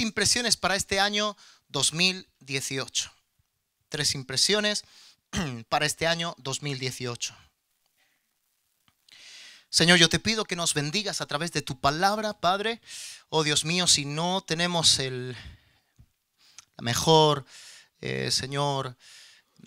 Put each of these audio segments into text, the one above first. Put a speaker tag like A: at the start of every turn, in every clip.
A: impresiones para este año 2018. Tres impresiones para este año 2018. Este Señor, yo te pido que nos bendigas a través de tu palabra, Padre. Oh Dios mío, si no tenemos el, la mejor, eh, Señor,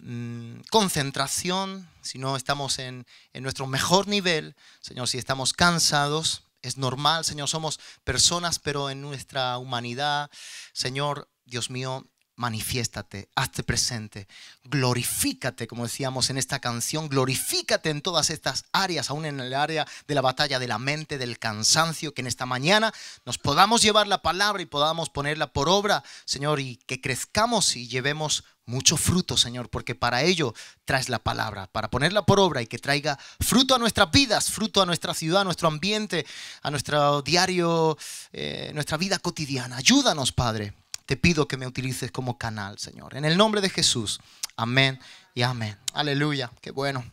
A: mm, concentración, si no estamos en nuestro mejor nivel, Señor, si estamos cansados, es normal, Señor, somos personas, pero en nuestra humanidad, Señor, Dios mío, manifiéstate, hazte presente, glorifícate, como decíamos en esta canción, glorifícate en todas estas áreas, aún en el área de la batalla de la mente, del cansancio, que en esta mañana nos podamos llevar la palabra y podamos ponerla por obra, Señor, y que crezcamos y llevemos mucho fruto, Señor, porque para ello traes la palabra, para ponerla por obra y que traiga fruto a nuestras vidas, fruto a nuestra ciudad, a nuestro ambiente, a nuestro diario, eh, nuestra vida cotidiana. Ayúdanos, Padre. Te pido que me utilices como canal, Señor. En el nombre de Jesús. Amén y amén. Aleluya. Qué bueno.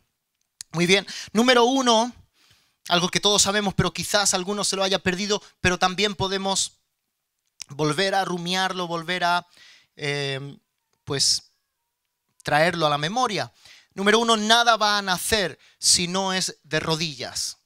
A: Muy bien. Número uno, algo que todos sabemos, pero quizás algunos se lo haya perdido, pero también podemos volver a rumiarlo, volver a... Eh, pues traerlo a la memoria. Número uno, nada va a nacer si no es de rodillas.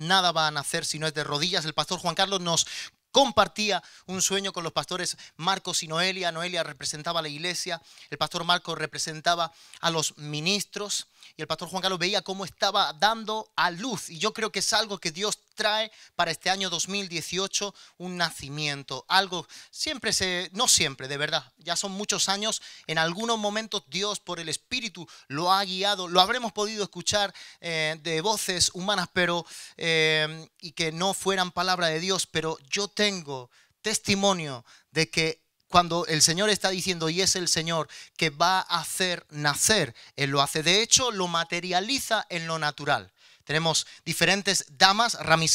A: Nada va a nacer si no es de rodillas. El pastor Juan Carlos nos compartía un sueño con los pastores Marcos y Noelia. Noelia representaba la iglesia, el pastor Marcos representaba a los ministros y el pastor Juan Carlos veía cómo estaba dando a luz. Y yo creo que es algo que Dios trae para este año 2018 un nacimiento, algo siempre se, no siempre, de verdad, ya son muchos años, en algunos momentos Dios por el Espíritu lo ha guiado, lo habremos podido escuchar eh, de voces humanas, pero eh, y que no fueran palabra de Dios, pero yo te tengo testimonio de que cuando el Señor está diciendo, y es el Señor que va a hacer nacer, Él lo hace. De hecho, lo materializa en lo natural. Tenemos diferentes damas, Rami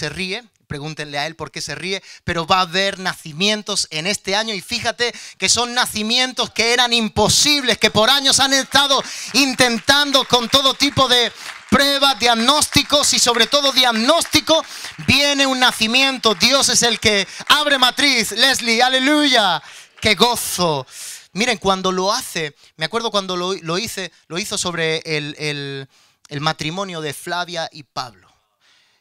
A: pregúntenle a él por qué se ríe, pero va a haber nacimientos en este año y fíjate que son nacimientos que eran imposibles, que por años han estado intentando con todo tipo de pruebas, diagnósticos y sobre todo diagnóstico, viene un nacimiento. Dios es el que abre matriz. Leslie, aleluya, qué gozo. Miren, cuando lo hace, me acuerdo cuando lo, hice, lo hizo sobre el matrimonio de Flavia y Pablo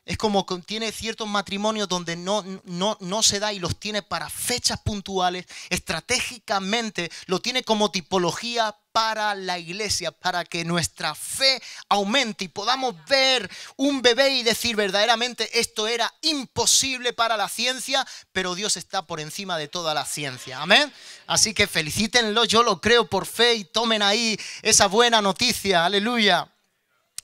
A: es como que tiene ciertos matrimonios donde no, no, no se da y los tiene para fechas puntuales, estratégicamente, lo tiene como tipología para la iglesia, para que nuestra fe aumente y podamos ver un bebé y decir verdaderamente esto era imposible para la ciencia, pero Dios está por encima de toda la ciencia. Amén. Así que felicítenlo, yo lo creo por fe y tomen ahí esa buena noticia. Aleluya.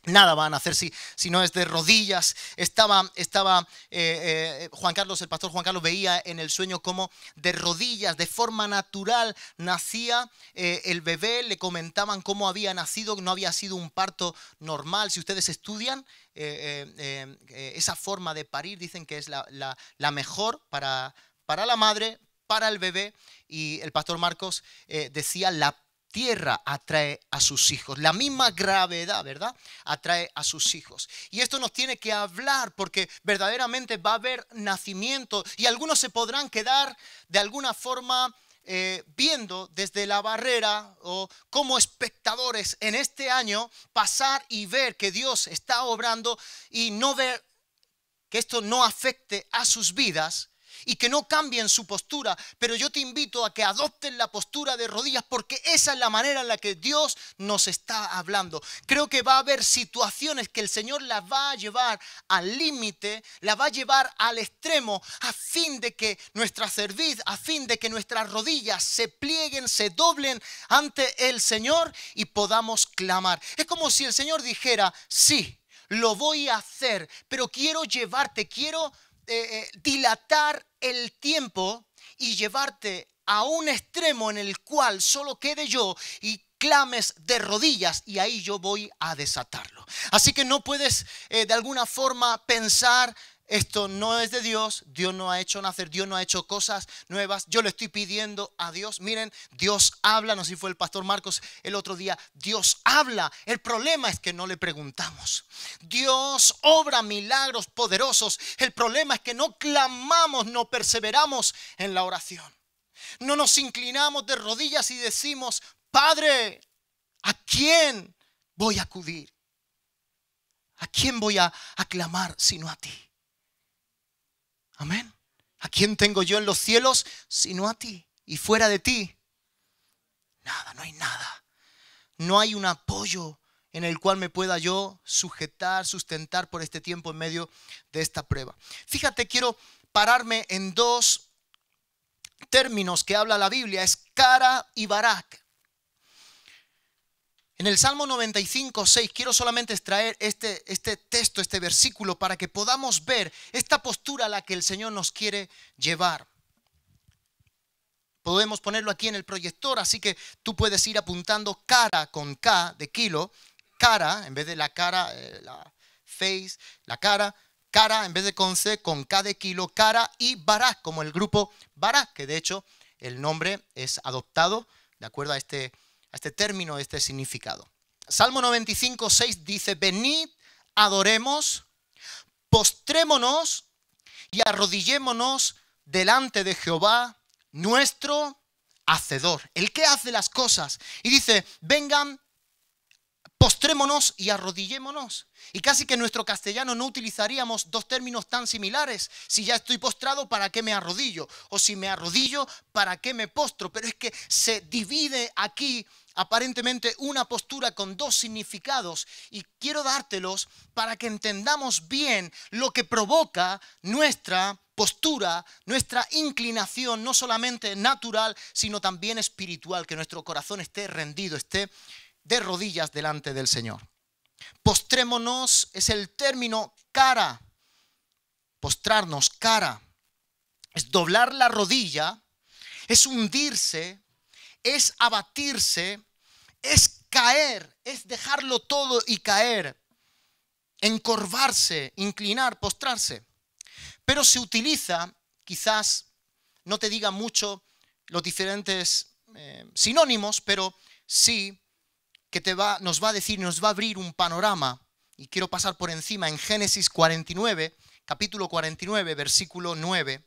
A: Nada van a hacer si, si no es de rodillas. Estaba, estaba eh, eh, Juan Carlos, el pastor Juan Carlos, veía en el sueño cómo de rodillas, de forma natural, nacía eh, el bebé. Le comentaban cómo había nacido, no había sido un parto normal. Si ustedes estudian esa forma de parir, dicen que es la, mejor para, para la madre, para el bebé. Y el pastor Marcos decía la tierra atrae a sus hijos. La misma gravedad, ¿verdad? Atrae a sus hijos. Y esto nos tiene que hablar porque verdaderamente va a haber nacimiento y algunos se podrán quedar de alguna forma eh, viendo desde la barrera o como espectadores en este año pasar y ver que Dios está obrando y no ver que esto no afecte a sus vidas y que no cambien su postura, pero yo te invito a que adopten la postura de rodillas porque esa es la manera en la que Dios nos está hablando. Creo que va a haber situaciones que el Señor las va a llevar al límite, las va a llevar al extremo a fin de que nuestra cerviz, a fin de que nuestras rodillas se plieguen, se doblen ante el Señor y podamos clamar. Es como si el Señor dijera, sí, lo voy a hacer, pero quiero llevarte, quiero eh, eh, dilatar el tiempo y llevarte a un extremo en el cual solo quede yo y clames de rodillas y ahí yo voy a desatarlo. Así que no puedes eh, de alguna forma pensar esto no es de Dios, Dios no ha hecho nacer, Dios no ha hecho cosas nuevas, yo le estoy pidiendo a Dios, miren, Dios habla, no sé si fue el pastor Marcos el otro día, Dios habla, el problema es que no le preguntamos, Dios obra milagros poderosos, el problema es que no clamamos, no perseveramos en la oración, no nos inclinamos de rodillas y decimos, Padre, ¿a quién voy a acudir? ¿A quién voy a aclamar sino a ti? Amén. ¿A quién tengo yo en los cielos sino a ti? Y fuera de ti, nada, no hay nada. No hay un apoyo en el cual me pueda yo sujetar, sustentar por este tiempo en medio de esta prueba. Fíjate, quiero pararme en dos términos que habla la Biblia, es cara y barak. En el Salmo 95, 6, quiero solamente extraer este, este, texto, este versículo, para que podamos ver esta postura a la que el Señor nos quiere llevar. Podemos ponerlo aquí en el proyector, así que tú puedes ir apuntando cara con K de kilo, cara, en vez de la cara, eh, la face, la cara, cara, en vez de con C, con K de kilo, cara y Bará, como el grupo Bará, que de hecho el nombre es adoptado de acuerdo a este a este término, este significado. Salmo 95, 6 dice, venid, adoremos, postrémonos y arrodillémonos delante de Jehová, nuestro hacedor, el que hace las cosas. Y dice, vengan, postrémonos y arrodillémonos. Y casi que en nuestro castellano no utilizaríamos dos términos tan similares. Si ya estoy postrado, ¿para qué me arrodillo? O si me arrodillo, ¿para qué me postro? Pero es que se divide aquí aparentemente una postura con dos significados y quiero dártelos para que entendamos bien lo que provoca nuestra postura, nuestra inclinación, no solamente natural, sino también espiritual, que nuestro corazón esté rendido, esté de rodillas delante del Señor. Postrémonos es el término cara, postrarnos cara, es doblar la rodilla, es hundirse, es abatirse, es caer, es dejarlo todo y caer, encorvarse, inclinar, postrarse. Pero se utiliza, quizás no te diga mucho los diferentes eh, sinónimos, pero sí que te va, nos va a decir, nos va a abrir un panorama. Y quiero pasar por encima en Génesis 49, capítulo 49, versículo 9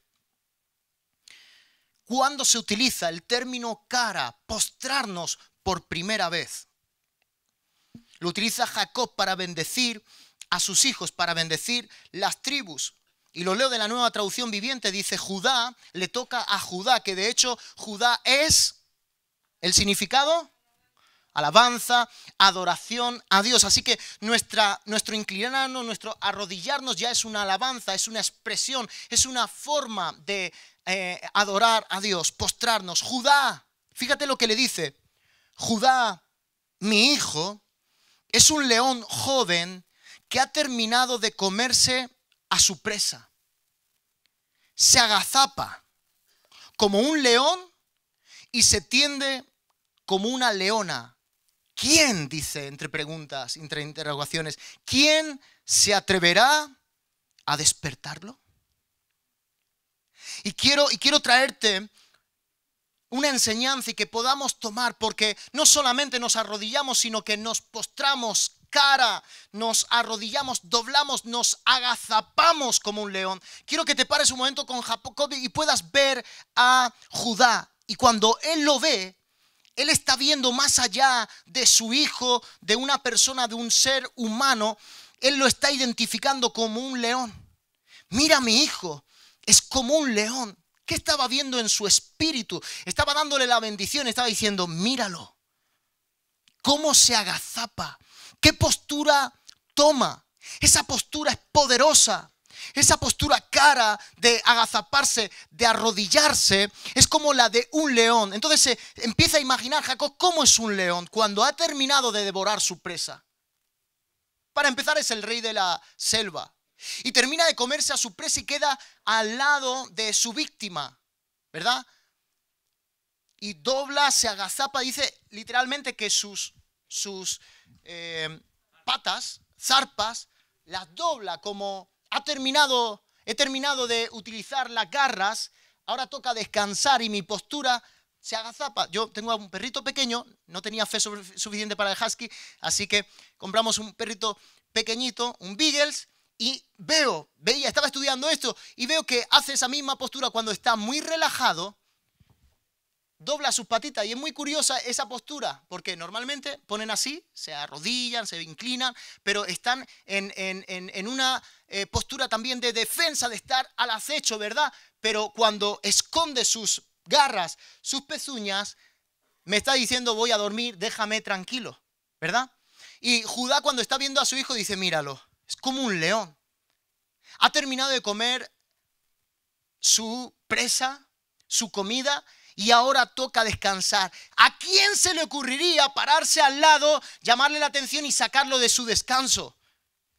A: cuando se utiliza el término cara, postrarnos por primera vez. Lo utiliza Jacob para bendecir a sus hijos, para bendecir las tribus. Y lo leo de la nueva traducción viviente, dice Judá, le toca a Judá, que de hecho Judá es el significado alabanza, adoración a Dios. Así que nuestra, nuestro inclinarnos, nuestro arrodillarnos ya es una alabanza, es una expresión, es una forma de eh, adorar a Dios, postrarnos. Judá, fíjate lo que le dice, Judá, mi hijo, es un león joven que ha terminado de comerse a su presa. Se agazapa como un león y se tiende como una leona ¿Quién, dice entre preguntas, entre interrogaciones, quién se atreverá a despertarlo? Y quiero, y quiero traerte una enseñanza y que podamos tomar, porque no solamente nos arrodillamos, sino que nos postramos cara, nos arrodillamos, doblamos, nos agazapamos como un león. Quiero que te pares un momento con Jacob y puedas ver a Judá. Y cuando él lo ve, él está viendo más allá de su hijo, de una persona, de un ser humano. Él lo está identificando como un león. Mira mi hijo, es como un león. ¿Qué estaba viendo en su espíritu? Estaba dándole la bendición, estaba diciendo, míralo. ¿Cómo se agazapa? ¿Qué postura toma? Esa postura es poderosa. Esa postura cara de agazaparse, de arrodillarse, es como la de un león. Entonces se empieza a imaginar Jacob cómo es un león cuando ha terminado de devorar su presa. Para empezar es el rey de la selva. Y termina de comerse a su presa y queda al lado de su víctima, ¿verdad? Y dobla, se agazapa, dice literalmente que sus, sus eh, patas, zarpas, las dobla como he terminado de utilizar las garras, ahora toca descansar y mi postura se agazapa. Yo tengo un perrito pequeño, no tenía fe suficiente para el husky, así que compramos un perrito pequeñito, un Beagles, y veo, veía, estaba estudiando esto, y veo que hace esa misma postura cuando está muy relajado, dobla sus patitas y es muy curiosa esa postura, porque normalmente ponen así, se arrodillan, se inclinan, pero están en, una eh, postura también de defensa, de estar al acecho, ¿verdad? Pero cuando esconde sus garras, sus pezuñas, me está diciendo voy a dormir, déjame tranquilo, ¿verdad? Y Judá cuando está viendo a su hijo dice, míralo, es como un león. Ha terminado de comer su presa, su comida, y ahora toca descansar. ¿A quién se le ocurriría pararse al lado, llamarle la atención y sacarlo de su descanso?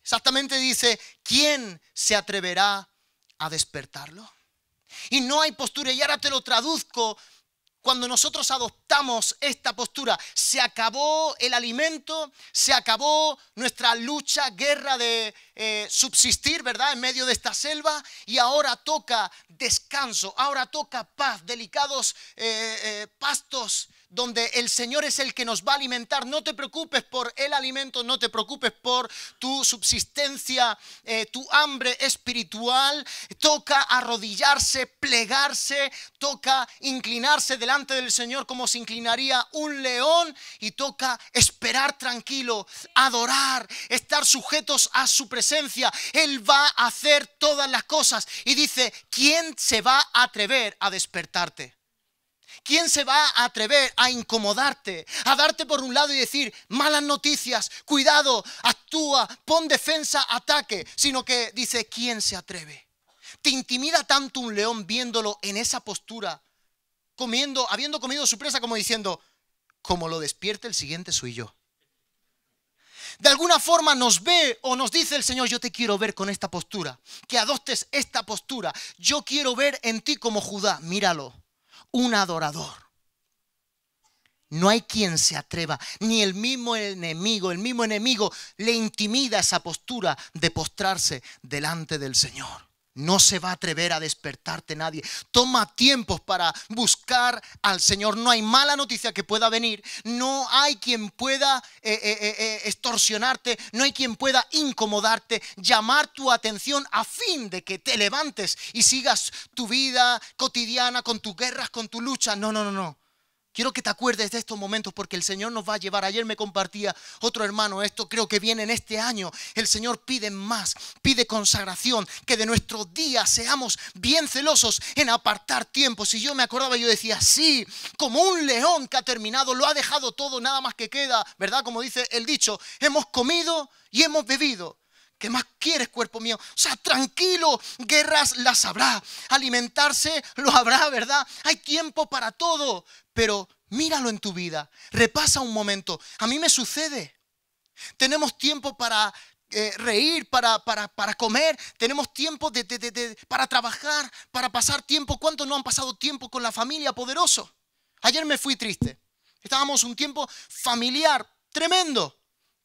A: Exactamente dice, ¿quién se atreverá a despertarlo? Y no hay postura, y ahora te lo traduzco cuando nosotros adoptamos esta postura, se acabó el alimento, se acabó nuestra lucha, guerra de eh, subsistir, ¿verdad? En medio de esta selva. Y ahora toca descanso, ahora toca paz, delicados eh, eh, pastos donde el Señor es el que nos va a alimentar. No te preocupes por el alimento, no te preocupes por tu subsistencia, eh, tu hambre espiritual. Toca arrodillarse, plegarse, toca inclinarse delante del Señor como se inclinaría un león y toca esperar tranquilo, adorar, estar sujetos a su presencia. Él va a hacer todas las cosas y dice, ¿quién se va a atrever a despertarte? ¿Quién se va a atrever a incomodarte, a darte por un lado y decir malas noticias, cuidado, actúa, pon defensa, ataque? Sino que dice, ¿quién se atreve? ¿Te intimida tanto un león viéndolo en esa postura, comiendo, habiendo comido su presa como diciendo, como lo despierte el siguiente soy yo? De alguna forma nos ve o nos dice el Señor, yo te quiero ver con esta postura, que adoptes esta postura, yo quiero ver en ti como Judá, míralo un adorador. No hay quien se atreva, ni el mismo enemigo, el mismo enemigo le intimida esa postura de postrarse delante del Señor. No se va a atrever a despertarte nadie. Toma tiempos para buscar al Señor. No hay mala noticia que pueda venir. No hay quien pueda eh, eh, eh, extorsionarte. No hay quien pueda incomodarte. Llamar tu atención a fin de que te levantes y sigas tu vida cotidiana con tus guerras, con tu lucha. No, no, no, no. Quiero que te acuerdes de estos momentos porque el Señor nos va a llevar. Ayer me compartía otro hermano esto, creo que viene en este año. El Señor pide más, pide consagración, que de nuestros días seamos bien celosos en apartar tiempo. Si yo me acordaba, yo decía, sí, como un león que ha terminado, lo ha dejado todo, nada más que queda, ¿verdad? Como dice el dicho, hemos comido y hemos bebido más quieres, cuerpo mío? O sea, tranquilo, guerras las habrá, alimentarse lo habrá, ¿verdad? Hay tiempo para todo, pero míralo en tu vida, repasa un momento. A mí me sucede. Tenemos tiempo para eh, reír, para, para, para, comer, tenemos tiempo de, para trabajar, para pasar tiempo. ¿Cuántos no han pasado tiempo con la familia poderoso? Ayer me fui triste. Estábamos un tiempo familiar, tremendo.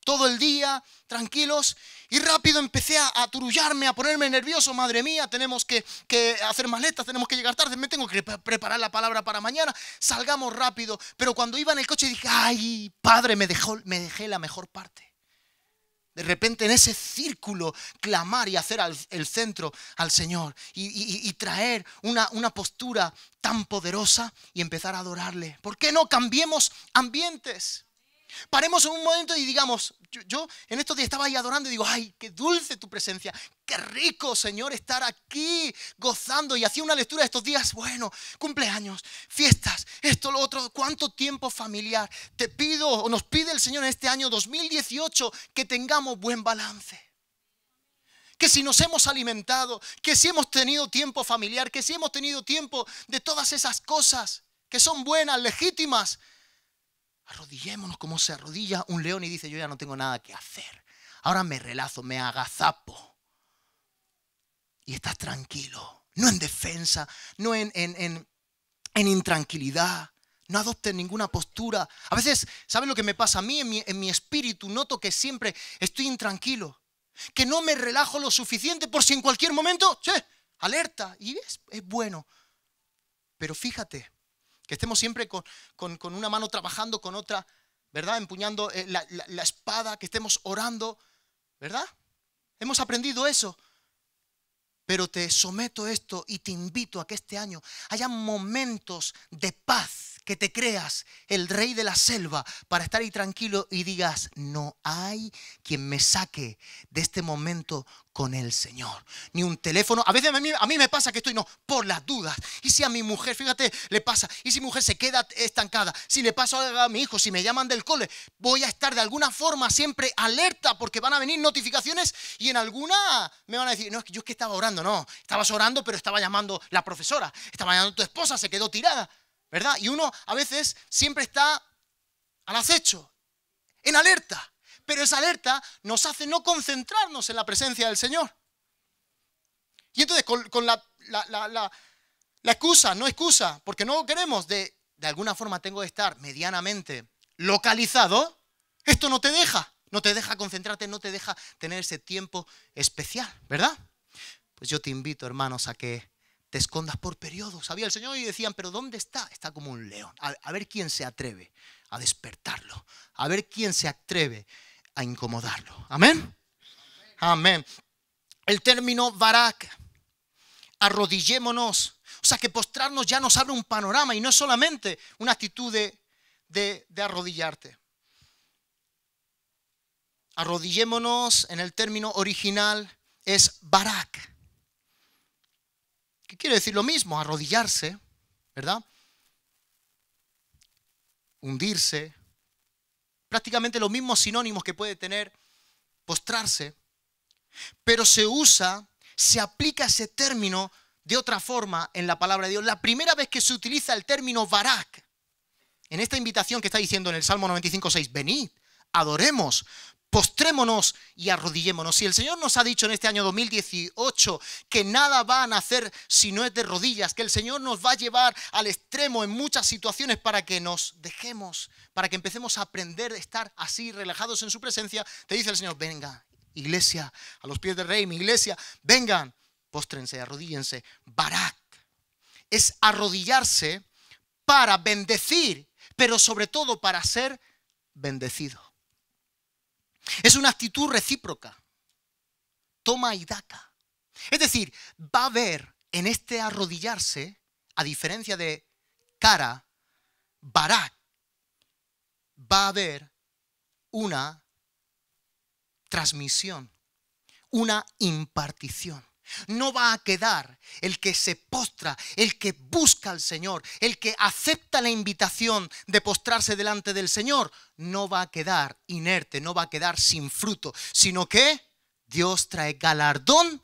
A: Todo el día, tranquilos. Y rápido empecé a aturullarme, a ponerme nervioso. Madre mía, tenemos que, que hacer maletas, tenemos que llegar tarde, me tengo que preparar la palabra para mañana. Salgamos rápido. Pero cuando iba en el coche dije, ay, padre, me, dejó, me dejé la mejor parte. De repente en ese círculo clamar y hacer el centro al Señor y, traer una, una, postura tan poderosa y empezar a adorarle. ¿Por qué no cambiemos ambientes? Paremos en un momento y digamos, yo, en estos días estaba ahí adorando y digo, ay, qué dulce tu presencia, qué rico, Señor, estar aquí gozando. Y hacía una lectura de estos días, bueno, cumpleaños, fiestas, esto, lo otro, cuánto tiempo familiar. Te pido, o nos pide el Señor en este año 2018, que tengamos buen balance que si nos hemos alimentado, que si hemos tenido tiempo familiar, que si hemos tenido tiempo de todas esas cosas que son buenas, legítimas, Arrodillémonos como se arrodilla un león y dice, yo ya no tengo nada que hacer. Ahora me relazo, me agazapo. Y estás tranquilo, no en defensa, no en, intranquilidad. No adoptes ninguna postura. A veces, ¿sabes lo que me pasa a mí? En mi, espíritu noto que siempre estoy intranquilo. Que no me relajo lo suficiente por si en cualquier momento, che, alerta. Y es, es bueno. Pero fíjate, que estemos siempre con, una mano trabajando, con otra, ¿verdad? Empuñando eh, la, espada, que estemos orando, ¿verdad? Hemos aprendido eso. Pero te someto esto y te invito a que este año haya momentos de paz que te creas el rey de la selva para estar ahí tranquilo y digas, no hay quien me saque de este momento con el Señor. Ni un teléfono. A veces a mí, me pasa que estoy, no, por las dudas. Y si a mi mujer, fíjate, le pasa. Y si mi mujer se queda estancada. Si le paso a mi hijo, si me llaman del cole, voy a estar de alguna forma siempre alerta porque van a venir notificaciones y en alguna me van a decir, no, es que yo es que estaba orando. No, estabas orando, pero estaba llamando la profesora. Estaba llamando tu esposa, se quedó tirada. ¿verdad? Y uno a veces siempre está al acecho, en alerta, pero esa alerta nos hace no concentrarnos en la presencia del Señor. Y entonces con, la, excusa, no excusa, porque no queremos, de, de alguna forma tengo que estar medianamente localizado, esto no te deja, no te deja concentrarte, no te deja tener ese tiempo especial, ¿verdad? Pues yo te invito, hermanos, a que te escondas por periodos. Había el Señor y decían, pero ¿dónde está? Está como un león. A, ver quién se atreve a despertarlo. A ver quién se atreve a incomodarlo. Amén. Amén. El término barak, arrodillémonos. O sea que postrarnos ya nos abre un panorama y no es solamente una actitud de, de arrodillarte. Arrodillémonos en el término original es barak ¿Qué quiere decir lo mismo, arrodillarse, ¿verdad? Hundirse. Prácticamente los mismos sinónimos que puede tener postrarse. Pero se usa, se aplica ese término de otra forma en la palabra de Dios. La primera vez que se utiliza el término barak, en esta invitación que está diciendo en el Salmo 95.6, venid, adoremos, Postrémonos y arrodillémonos. Si el Señor nos ha dicho en este año 2018 que nada va a nacer si no es de rodillas, que el Señor nos va a llevar al extremo en muchas situaciones para que nos dejemos, para que empecemos a aprender a estar así, relajados en su presencia, te dice el Señor, venga, iglesia, a los pies del rey, mi iglesia, vengan, postrense, arrodíllense. Barak es arrodillarse para bendecir, pero sobre todo para ser bendecido. Es una actitud recíproca. Toma y daca. Es decir, va a haber en este arrodillarse, a diferencia de cara, barak, va a haber una transmisión, una impartición. No va a quedar el que se postra, el que busca al Señor, el que acepta la invitación de postrarse delante del Señor, no va a quedar inerte, no va a quedar sin fruto, sino que Dios trae galardón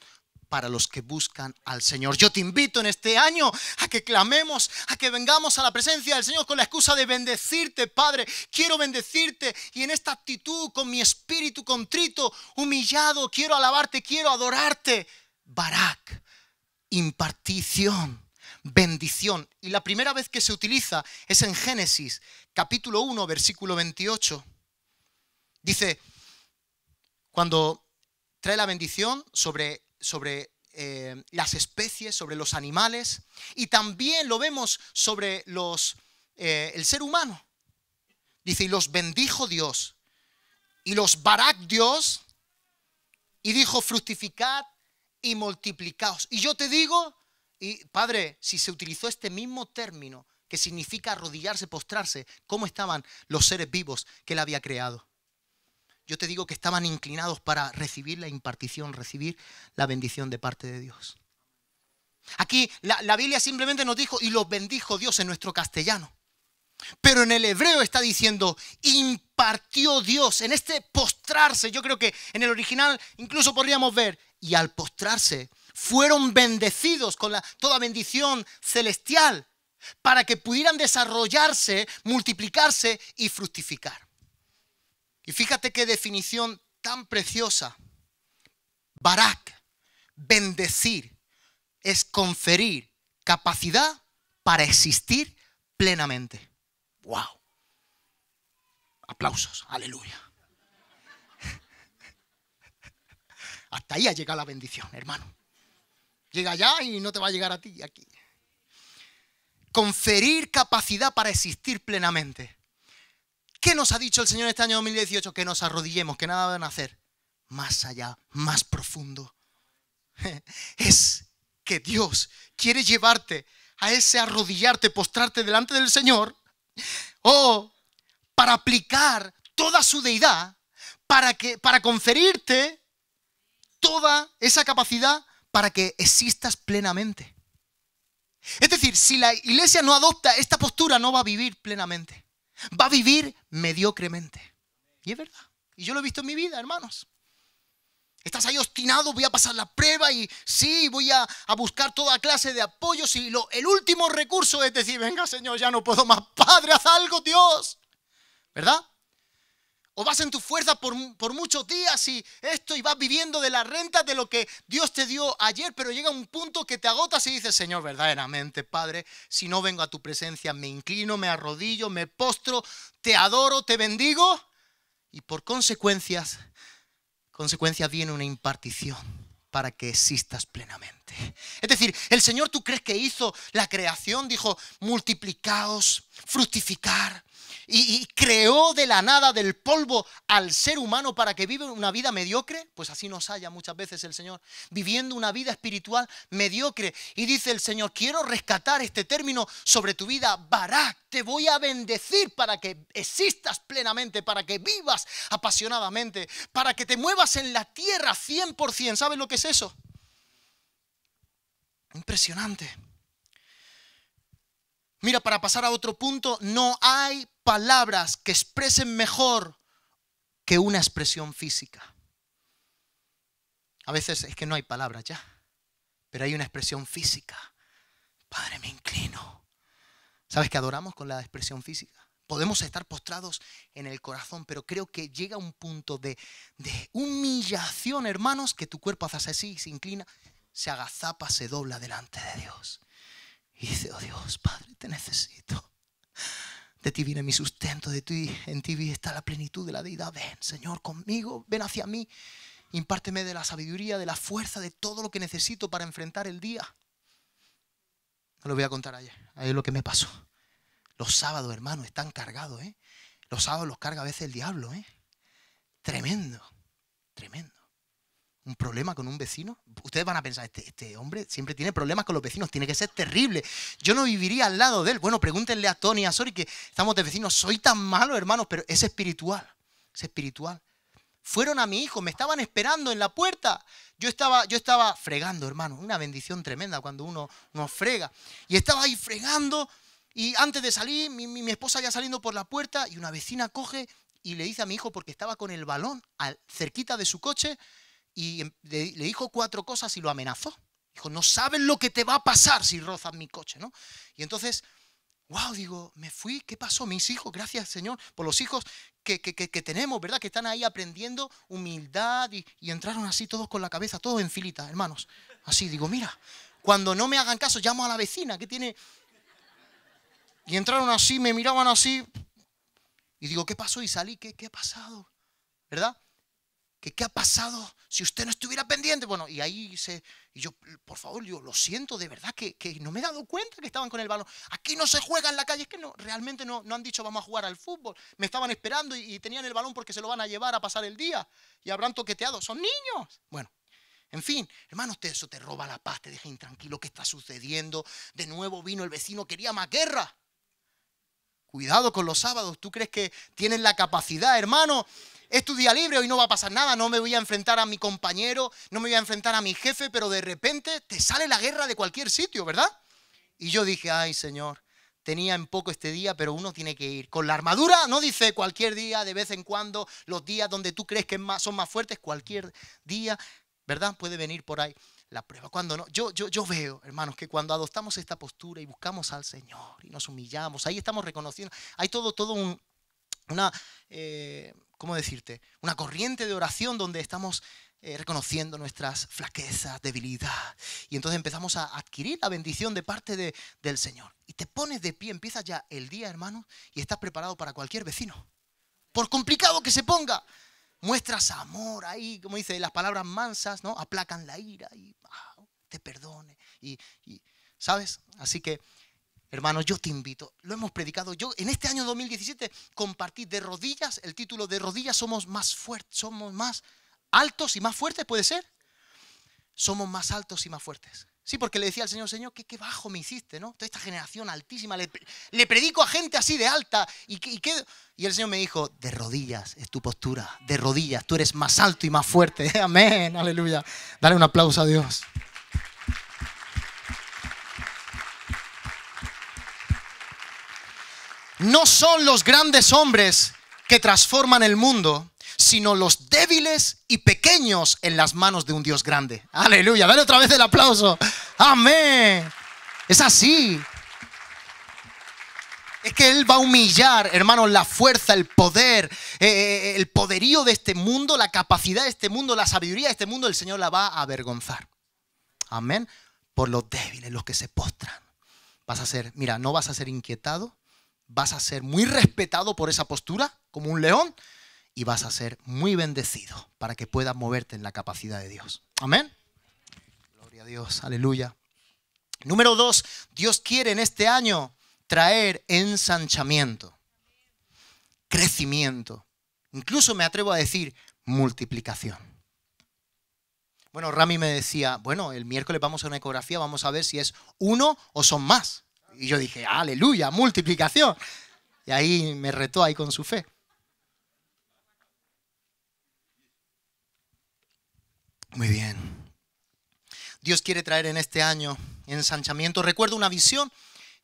A: para los que buscan al Señor. Yo te invito en este año a que clamemos, a que vengamos a la presencia del Señor con la excusa de bendecirte, Padre. Quiero bendecirte y en esta actitud, con mi espíritu contrito, humillado, quiero alabarte, quiero adorarte barak, impartición, bendición. Y la primera vez que se utiliza es en Génesis, capítulo 1, versículo 28. Dice, cuando trae la bendición sobre, sobre eh, las especies, sobre los animales, y también lo vemos sobre los, eh, el ser humano. Dice, y los bendijo Dios, y los barak Dios, y dijo, fructificad, y multiplicaos. Y yo te digo, y padre, si se utilizó este mismo término que significa arrodillarse, postrarse, ¿cómo estaban los seres vivos que él había creado? Yo te digo que estaban inclinados para recibir la impartición, recibir la bendición de parte de Dios. Aquí la, la Biblia simplemente nos dijo y los bendijo Dios en nuestro castellano. Pero en el hebreo está diciendo, impartió Dios. En este postrarse, yo creo que en el original incluso podríamos ver, y al postrarse fueron bendecidos con la, toda bendición celestial para que pudieran desarrollarse, multiplicarse y fructificar. Y fíjate qué definición tan preciosa. Barak, bendecir, es conferir capacidad para existir plenamente. ¡Wow! Aplausos, aleluya. Hasta ahí ha llegado la bendición, hermano. Llega allá y no te va a llegar a ti aquí. Conferir capacidad para existir plenamente. ¿Qué nos ha dicho el Señor este año 2018? Que nos arrodillemos, que nada van a hacer. Más allá, más profundo. Es que Dios quiere llevarte a ese arrodillarte, postrarte delante del Señor, o para aplicar toda su deidad, para, que, para conferirte toda esa capacidad para que existas plenamente. Es decir, si la iglesia no adopta esta postura, no va a vivir plenamente. Va a vivir mediocremente. Y es verdad. Y yo lo he visto en mi vida, hermanos. Estás ahí obstinado, voy a pasar la prueba y sí, voy a, buscar toda clase de apoyos y lo, el último recurso es decir, venga Señor, ya no puedo más, Padre, haz algo, Dios. ¿Verdad? o vas en tu fuerza por, muchos días y esto y vas viviendo de la renta de lo que Dios te dio ayer, pero llega un punto que te agotas y dices, Señor, verdaderamente, Padre, si no vengo a tu presencia, me inclino, me arrodillo, me postro, te adoro, te bendigo. Y por consecuencias, consecuencia viene una impartición para que existas plenamente. Es decir, el Señor tú crees que hizo la creación, dijo, multiplicaos, fructificar, y, creó de la nada, del polvo, al ser humano para que viva una vida mediocre? Pues así nos halla muchas veces el Señor, viviendo una vida espiritual mediocre. Y dice el Señor, quiero rescatar este término sobre tu vida, Bará, te voy a bendecir para que existas plenamente, para que vivas apasionadamente, para que te muevas en la tierra 100%. ¿Sabes lo que es eso? Impresionante. Mira, para pasar a otro punto, no hay palabras que expresen mejor que una expresión física. A veces es que no hay palabras ya, pero hay una expresión física. Padre, me inclino. ¿Sabes que adoramos con la expresión física? Podemos estar postrados en el corazón, pero creo que llega un punto de, de humillación, hermanos, que tu cuerpo hace así, se inclina, se agazapa, se dobla delante de Dios. Y dice, oh Dios, Padre, te necesito. De ti viene mi sustento, de ti, en ti está la plenitud de la deidad. Ven, Señor, conmigo, ven hacia mí. Impárteme de la sabiduría, de la fuerza, de todo lo que necesito para enfrentar el día. No lo voy a contar ayer. Ahí es lo que me pasó. Los sábados, hermano, están cargados, ¿eh? Los sábados los carga a veces el diablo, ¿eh? Tremendo un problema con un vecino. Ustedes van a pensar, este, este, hombre siempre tiene problemas con los vecinos, tiene que ser terrible. Yo no viviría al lado de él. Bueno, pregúntenle a Tony a Sori que estamos de vecinos. Soy tan malo, hermano, pero es espiritual. Es espiritual. Fueron a mi hijo, me estaban esperando en la puerta. Yo estaba, yo estaba fregando, hermano. Una bendición tremenda cuando uno, nos frega. Y estaba ahí fregando. Y antes de salir, mi, esposa ya saliendo por la puerta y una vecina coge y le dice a mi hijo, porque estaba con el balón al, cerquita de su coche, y em, le, dijo cuatro cosas y lo amenazó. Dijo, no sabes lo que te va a pasar si rozas mi coche, ¿no? Y entonces, wow, digo, me fui, ¿qué pasó? Mis hijos, gracias Señor por los hijos que, tenemos, ¿verdad? Que están ahí aprendiendo humildad y, entraron así todos con la cabeza, todos en filita, hermanos. Así, digo, mira, cuando no me hagan caso, llamo a la vecina que tiene... Y entraron así, me miraban así. Y digo, ¿qué pasó? Y salí, ¿qué, qué ha pasado? ¿Verdad? qué ha pasado si usted no estuviera pendiente. Bueno, y ahí se, y yo, por favor, yo lo siento, de verdad que, no me he dado cuenta que estaban con el balón. Aquí no se juega en la calle, es que no, realmente no, no han dicho vamos a jugar al fútbol. Me estaban esperando y, tenían el balón porque se lo van a llevar a pasar el día y habrán toqueteado. Son niños. Bueno, en fin, hermano, usted eso te roba la paz, te deja intranquilo. ¿Qué está sucediendo? De nuevo vino el vecino, quería más guerra. Cuidado con los sábados. ¿Tú crees que tienen la capacidad, hermano, es tu día libre, hoy no va a pasar nada, no me voy a enfrentar a mi compañero, no me voy a enfrentar a mi jefe, pero de repente te sale la guerra de cualquier sitio, ¿verdad? Y yo dije, ay Señor, tenía en poco este día, pero uno tiene que ir. Con la armadura no dice cualquier día, de vez en cuando, los días donde tú crees que son más fuertes, cualquier día, ¿verdad? Puede venir por ahí la prueba. Cuando no, yo, yo, yo veo, hermanos, que cuando adoptamos esta postura y buscamos al Señor y nos humillamos, ahí estamos reconociendo, hay todo, todo un, una... Eh, ¿cómo decirte? Una corriente de oración donde estamos eh, reconociendo nuestras flaquezas, debilidad. Y entonces empezamos a adquirir la bendición de parte del Señor. Y te pones de pie, empiezas ya el día, hermano, y estás preparado para cualquier vecino. Por complicado que se ponga, muestras amor ahí, como dice, las palabras mansas, ¿no? Aplacan la ira y te perdone. y, ¿sabes? Así que hermano, yo te invito, lo hemos predicado. Yo en este año 2017 compartí de rodillas el título de rodillas somos más fuertes, somos más altos y más fuertes, ¿puede ser? Somos más altos y más fuertes. Sí, porque le decía al Señor, Señor, qué, bajo me hiciste, ¿no? Toda esta generación altísima, le, predico a gente así de alta. Y, y, y el Señor me dijo, de rodillas es tu postura, de rodillas, tú eres más alto y más fuerte. Amén, aleluya. Dale un aplauso a Dios. No son los grandes hombres que transforman el mundo, sino los débiles y pequeños en las manos de un Dios grande. Aleluya. Dale otra vez el aplauso. Amén. Es así. Es que Él va a humillar, hermanos, la fuerza, el poder, eh, eh, el poderío de este mundo, la capacidad de este mundo, la sabiduría de este mundo, el Señor la va a avergonzar. Amén. Por los débiles, los que se postran. Vas a ser, mira, no vas a ser inquietado, vas a ser muy respetado por esa postura, como un león, y vas a ser muy bendecido para que puedas moverte en la capacidad de Dios. Amén. Gloria a Dios, aleluya. Número dos, Dios quiere en este año traer ensanchamiento, crecimiento, incluso me atrevo a decir multiplicación. Bueno, Rami me decía, bueno, el miércoles vamos a una ecografía, vamos a ver si es uno o son más. Y yo dije, aleluya, multiplicación. Y ahí me retó ahí con su fe. Muy bien. Dios quiere traer en este año ensanchamiento. Recuerdo una visión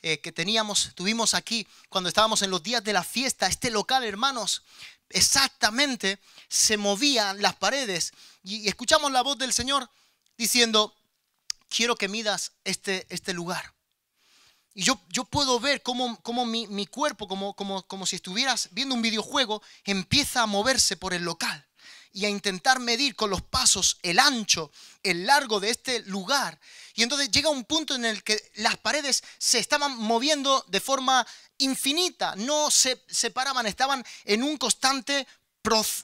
A: eh, que teníamos, tuvimos aquí cuando estábamos en los días de la fiesta. Este local, hermanos, exactamente se movían las paredes y, y escuchamos la voz del Señor diciendo, quiero que midas este, este lugar. Y yo, puedo ver cómo, mi, cuerpo, como, como, si estuvieras viendo un videojuego, empieza a moverse por el local y a intentar medir con los pasos el ancho, el largo de este lugar. Y entonces llega un punto en el que las paredes se estaban moviendo de forma infinita, no se separaban, estaban en un constante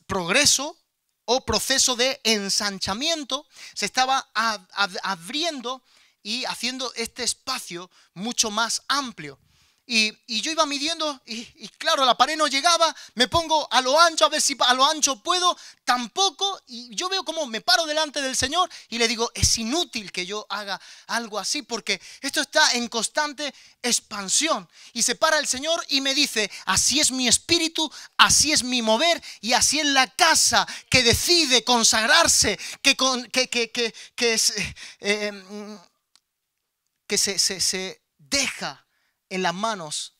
A: progreso o proceso de ensanchamiento, se estaba abriendo y haciendo este espacio mucho más amplio. Y, yo iba midiendo y, claro, la pared no llegaba, me pongo a lo ancho a ver si a lo ancho puedo, tampoco, y yo veo como me paro delante del Señor y le digo, es inútil que yo haga algo así porque esto está en constante expansión. Y se para el Señor y me dice, así es mi espíritu, así es mi mover y así es la casa que decide consagrarse, que... que, que, que, es, eh, eh, mm, que se, deja en las manos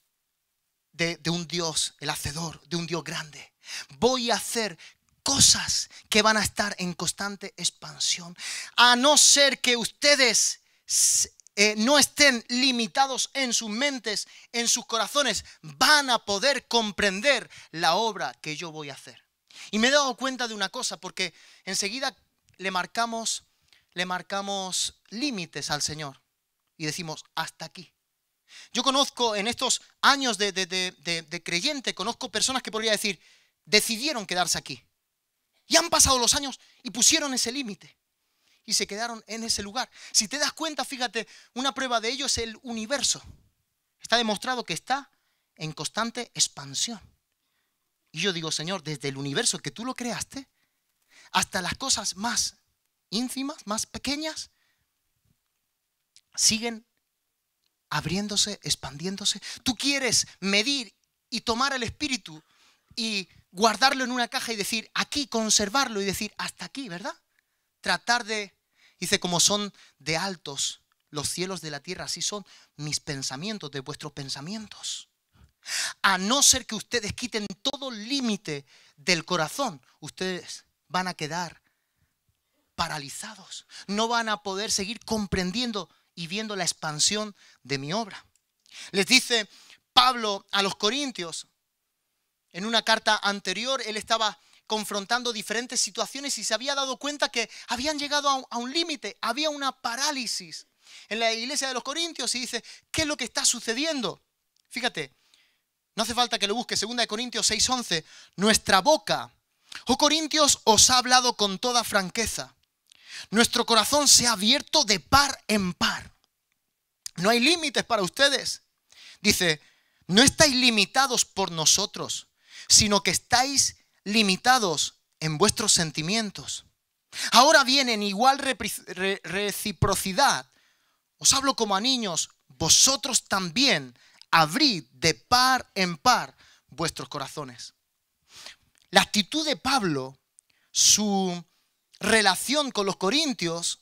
A: de, un Dios, el hacedor, de un Dios grande. Voy a hacer cosas que van a estar en constante expansión. A no ser que ustedes eh, no estén limitados en sus mentes, en sus corazones, van a poder comprender la obra que yo voy a hacer. Y me he dado cuenta de una cosa, porque enseguida le marcamos, le marcamos límites al Señor y decimos, hasta aquí. Yo conozco en estos años de, creyente, conozco personas que podría decir, decidieron quedarse aquí. Y han pasado los años y pusieron ese límite. Y se quedaron en ese lugar. Si te das cuenta, fíjate, una prueba de ello es el universo. Está demostrado que está en constante expansión. Y yo digo, Señor, desde el universo que tú lo creaste, hasta las cosas más ínfimas, más pequeñas, siguen abriéndose, expandiéndose. Tú quieres medir y tomar el espíritu y guardarlo en una caja y decir aquí, conservarlo y decir hasta aquí, ¿verdad? Tratar de, dice, como son de altos los cielos de la tierra, así son mis pensamientos, de vuestros pensamientos. A no ser que ustedes quiten todo límite del corazón, ustedes van a quedar paralizados, no van a poder seguir comprendiendo y viendo la expansión de mi obra. Les dice Pablo a los Corintios, en una carta anterior, él estaba confrontando diferentes situaciones y se había dado cuenta que habían llegado a un, límite, había una parálisis en la iglesia de los Corintios y dice, ¿qué es lo que está sucediendo? Fíjate, no hace falta que lo busque, 2 Corintios 6:11, nuestra boca, o oh Corintios, os ha hablado con toda franqueza nuestro corazón se ha abierto de par en par. No hay límites para ustedes. Dice, no estáis limitados por nosotros, sino que estáis limitados en vuestros sentimientos. Ahora viene en igual reciprocidad, os hablo como a niños, vosotros también abrid de par en par vuestros corazones. La actitud de Pablo, su relación con los corintios,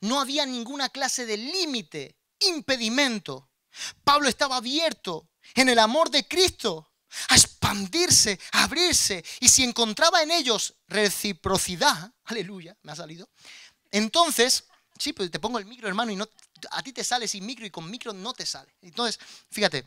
A: no había ninguna clase de límite, impedimento. Pablo estaba abierto en el amor de Cristo a expandirse, a abrirse. Y si encontraba en ellos reciprocidad, aleluya, me ha salido, entonces, sí, pues te pongo el micro, hermano, y no, a ti te sale sin micro y con micro no te sale. Entonces, fíjate,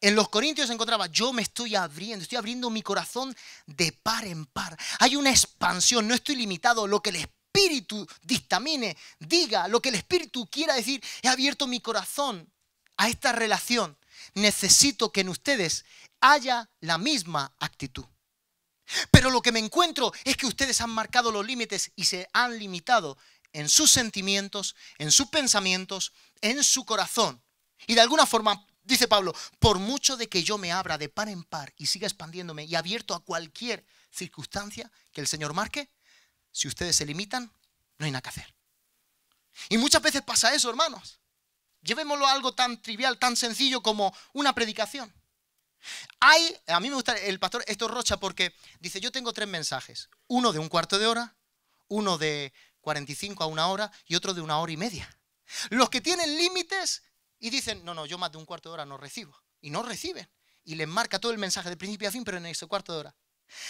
A: en los Corintios se encontraba, yo me estoy abriendo, estoy abriendo mi corazón de par en par. Hay una expansión, no estoy limitado. Lo que el Espíritu dictamine, diga, lo que el Espíritu quiera decir, he abierto mi corazón a esta relación. Necesito que en ustedes haya la misma actitud. Pero lo que me encuentro es que ustedes han marcado los límites y se han limitado en sus sentimientos, en sus pensamientos, en su corazón. Y de alguna forma Dice Pablo, por mucho de que yo me abra de par en par y siga expandiéndome y abierto a cualquier circunstancia que el Señor marque, si ustedes se limitan, no hay nada que hacer. Y muchas veces pasa eso, hermanos. Llevémoslo a algo tan trivial, tan sencillo como una predicación. Hay, a mí me gusta el pastor esto Rocha porque dice, yo tengo tres mensajes, uno de un cuarto de hora, uno de 45 a una hora y otro de una hora y media. Los que tienen límites y dicen, no, no, yo más de un cuarto de hora no recibo. Y no reciben. Y les marca todo el mensaje de principio a fin, pero en ese cuarto de hora.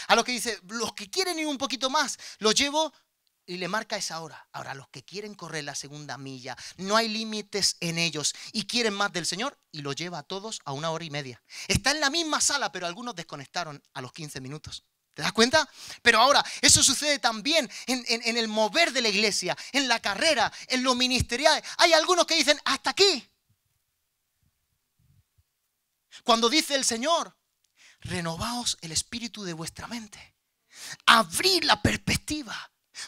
A: A los que dice, los que quieren ir un poquito más, los llevo y le marca esa hora. Ahora, los que quieren correr la segunda milla, no hay límites en ellos y quieren más del Señor y lo lleva a todos a una hora y media. Está en la misma sala, pero algunos desconectaron a los 15 minutos. ¿Te das cuenta? Pero ahora, eso sucede también en, en el mover de la iglesia, en la carrera, en lo ministerial. Hay algunos que dicen, hasta aquí, cuando dice el Señor, renovaos el espíritu de vuestra mente. abrid la perspectiva.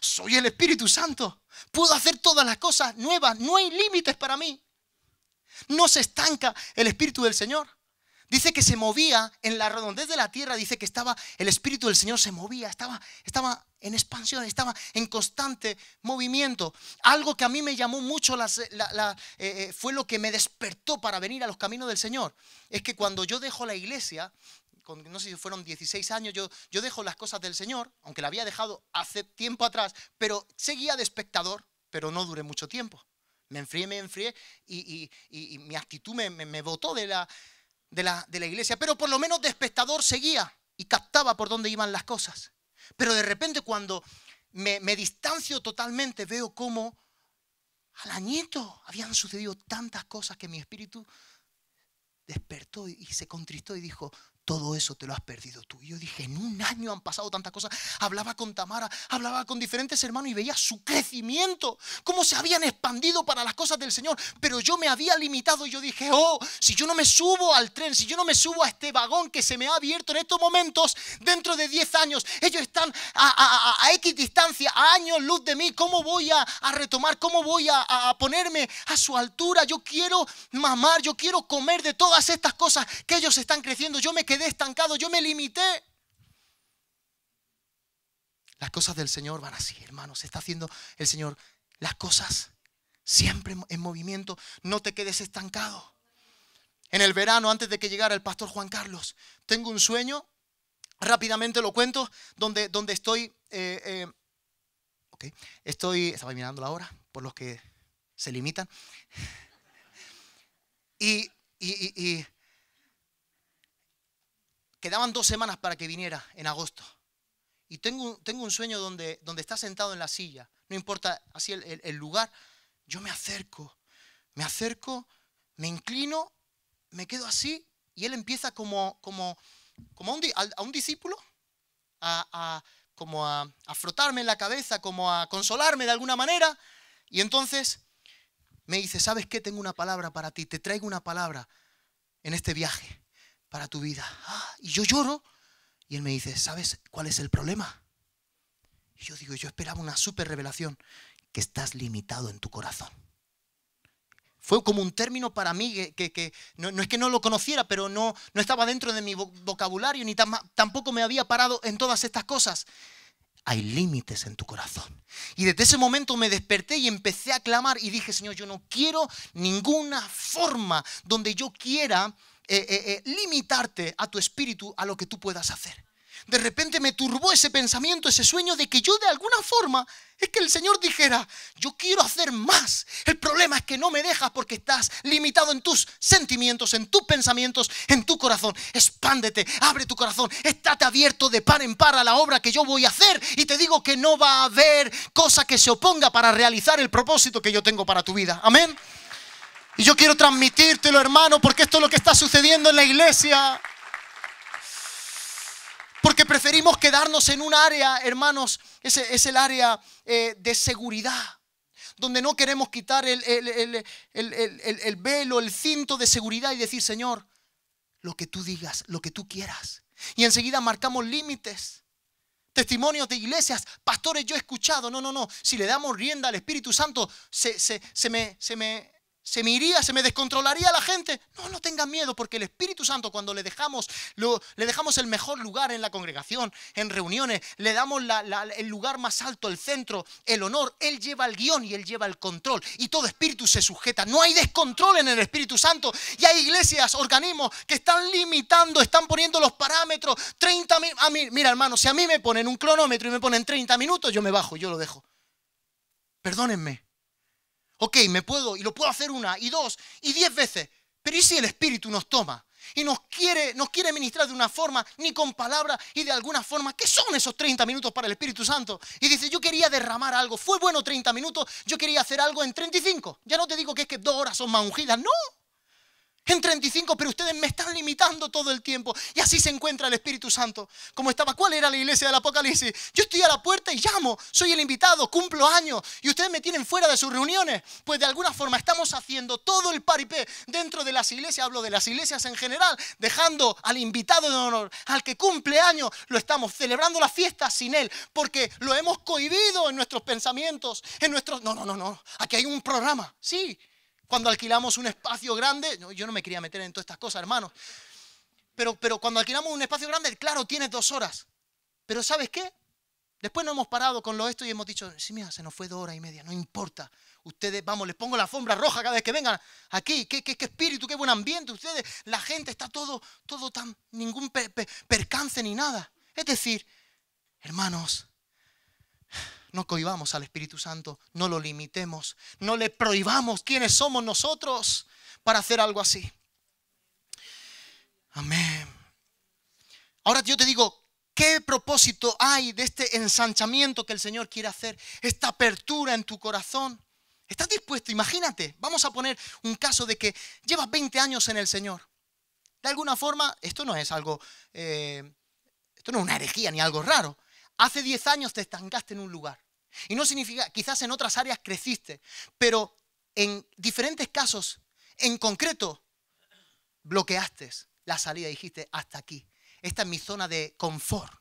A: Soy el Espíritu Santo. Puedo hacer todas las cosas nuevas. No hay límites para mí. No se estanca el Espíritu del Señor. Dice que se movía en la redondez de la tierra, dice que estaba, el Espíritu del Señor se movía, estaba, estaba en expansión, estaba en constante movimiento. Algo que a mí me llamó mucho, la, eh, eh, fue lo que me despertó para venir a los caminos del Señor. Es que cuando yo dejo la iglesia, no sé si fueron 16 años, yo, yo dejo las cosas del Señor, aunque la había dejado hace tiempo atrás, pero seguía de espectador, pero no duré mucho tiempo. Me enfrié, me enfrié y, mi actitud me, me, me botó de la de la, de la iglesia, pero por lo menos de espectador seguía y captaba por dónde iban las cosas. Pero de repente cuando me, me distancio totalmente veo cómo al añito habían sucedido tantas cosas que mi espíritu despertó y se contristó y dijo, todo eso te lo has perdido tú. Y yo dije, en un año han pasado tantas cosas. Hablaba con Tamara, hablaba con diferentes hermanos y veía su crecimiento, cómo se habían expandido para las cosas del Señor. Pero yo me había limitado y yo dije, oh, si yo no me subo al tren, si yo no me subo a este vagón que se me ha abierto en estos momentos, dentro de 10 años, ellos están a, X distancia, a años luz de mí, ¿cómo voy a, a retomar? ¿Cómo voy a ponerme a su altura? Yo quiero mamar, yo quiero comer de todas estas cosas que ellos están creciendo. Yo me quedé estancado, yo me limité. Las cosas del Señor van así, hermanos. se Está haciendo el Señor las cosas siempre en movimiento. No te quedes estancado. En el verano, antes de que llegara el pastor Juan Carlos, tengo un sueño, rápidamente lo cuento, donde, donde estoy... Eh, eh, ok, Estoy, estaba mirando la hora, por los que se limitan. Y, y, y, y Quedaban dos semanas para que viniera en agosto. Y tengo, un sueño donde, está sentado en la silla, no importa así el, lugar, yo me acerco, me acerco, me inclino, me quedo así y él empieza como, como, como a, un, discípulo, como a, a, frotarme en la cabeza, como a consolarme de alguna manera. Y entonces me dice, ¿sabes qué? Tengo una palabra para ti, te traigo una palabra en este viaje para tu vida. Ah, y yo lloro. Y él me dice, ¿sabes cuál es el problema? Y yo digo, yo esperaba una super revelación, que estás limitado en tu corazón. Fue como un término para mí que, no, es que no lo conociera, pero no, no estaba dentro de mi vocabulario ni tampoco me había parado en todas estas cosas. Hay límites en tu corazón. Y desde ese momento me desperté y empecé a clamar y dije, Señor, yo no quiero ninguna forma donde yo quiera eh, eh, eh, limitarte a tu espíritu a lo que tú puedas hacer. De repente me turbó ese pensamiento, ese sueño de que yo de alguna forma es que el Señor dijera, yo quiero hacer más. El problema es que no me dejas porque estás limitado en tus sentimientos, en tus pensamientos, en tu corazón. Expándete, abre tu corazón, estate abierto de par en par a la obra que yo voy a hacer y te digo que no va a haber cosa que se oponga para realizar el propósito que yo tengo para tu vida. Amén. Y yo quiero transmitírtelo, hermano, porque esto es lo que está sucediendo en la iglesia. Porque preferimos quedarnos en un área, hermanos, es, es el área eh, de seguridad, donde no queremos quitar el, velo, el cinto de seguridad y decir, Señor, lo que tú digas, lo que tú quieras. Y enseguida marcamos límites testimonios de iglesias, pastores, yo he escuchado, no, no, no, si le damos rienda al Espíritu Santo, me, se me se me iría, se me descontrolaría la gente. No, no tengan miedo, porque el Espíritu Santo, cuando le dejamos, lo, le dejamos el mejor lugar en la congregación, en reuniones, le damos el lugar más alto, el centro, el honor, Él lleva el guión y Él lleva el control. Y todo espíritu se sujeta. No hay descontrol en el Espíritu Santo. Y hay iglesias, organismos que están limitando, están poniendo los parámetros. 30 A mí, mira, hermano, si a mí me ponen un cronómetro y me ponen 30 minutos, yo me bajo, yo lo dejo. Perdónenme. Ok, me puedo y lo puedo hacer una y dos y diez veces. Pero ¿y si el Espíritu nos toma? Y nos quiere, nos quiere ministrar de una forma, ni con palabra, y de alguna forma. ¿Qué son esos 30 minutos para el Espíritu Santo? Y dice, yo quería derramar algo. Fue bueno 30 minutos, yo quería hacer algo en 35. Ya no te digo que es que dos horas son más ungidas. No, en 35, pero ustedes me están limitando todo el tiempo. Y así se encuentra el Espíritu Santo. Como estaba, ¿cuál era la iglesia del Apocalipsis? Yo estoy a la puerta y llamo, soy el invitado, cumplo años y ustedes me tienen fuera de sus reuniones. Pues de alguna forma estamos haciendo todo el paripé dentro de las iglesias, hablo de las iglesias en general, dejando al invitado de honor, al que cumple años, lo estamos celebrando la fiesta sin él, porque lo hemos cohibido en nuestros pensamientos, en nuestros... No, no, no, no, aquí hay un programa, sí, cuando alquilamos un espacio grande, yo no me quería meter en todas estas cosas, hermanos, pero, pero cuando alquilamos un espacio grande, claro, tienes dos horas, pero ¿sabes qué? Después nos hemos parado con lo esto y hemos dicho, sí, mira, se nos fue dos horas y media, no importa. Ustedes, vamos, les pongo la alfombra roja cada vez que vengan aquí. Qué, espíritu, qué buen ambiente. Ustedes, la gente está todo, todo tan, ningún percance ni nada. Es decir, hermanos, no cohibamos al Espíritu Santo, no lo limitemos, no le prohibamos quiénes somos nosotros para hacer algo así. Amén. Ahora yo te digo, ¿qué propósito hay de este ensanchamiento que el Señor quiere hacer? Esta apertura en tu corazón. ¿Estás dispuesto? Imagínate, vamos a poner un caso de que llevas 20 años en el Señor. De alguna forma, esto no es algo, eh, esto no es una herejía ni algo raro. Hace 10 años te estancaste en un lugar. Y no significa, quizás en otras áreas creciste, pero en diferentes casos, en concreto, bloqueaste la salida. y Dijiste, hasta aquí. Esta es mi zona de confort,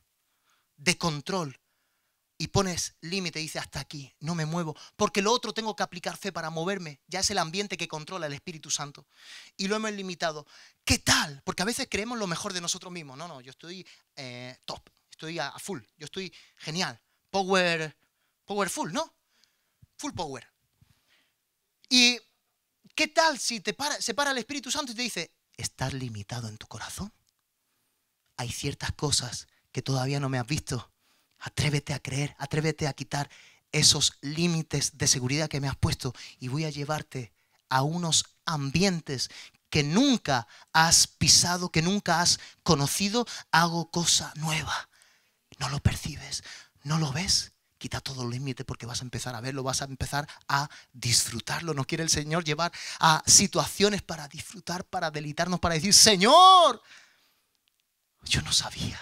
A: de control. Y pones límite, y dices, hasta aquí, no me muevo. Porque lo otro tengo que aplicar fe para moverme. Ya es el ambiente que controla el Espíritu Santo. Y lo hemos limitado. ¿Qué tal? Porque a veces creemos lo mejor de nosotros mismos. No, no, yo estoy eh, top estoy a, full, yo estoy genial, power, power ¿no? Full power. ¿Y qué tal si te para, se para el Espíritu Santo y te dice, estás limitado en tu corazón? Hay ciertas cosas que todavía no me has visto. Atrévete a creer, atrévete a quitar esos límites de seguridad que me has puesto y voy a llevarte a unos ambientes que nunca has pisado, que nunca has conocido, hago cosa nueva no lo percibes, no lo ves, quita todo límite porque vas a empezar a verlo, vas a empezar a disfrutarlo. no quiere el Señor llevar a situaciones para disfrutar, para deleitarnos, para decir, Señor, yo no sabía.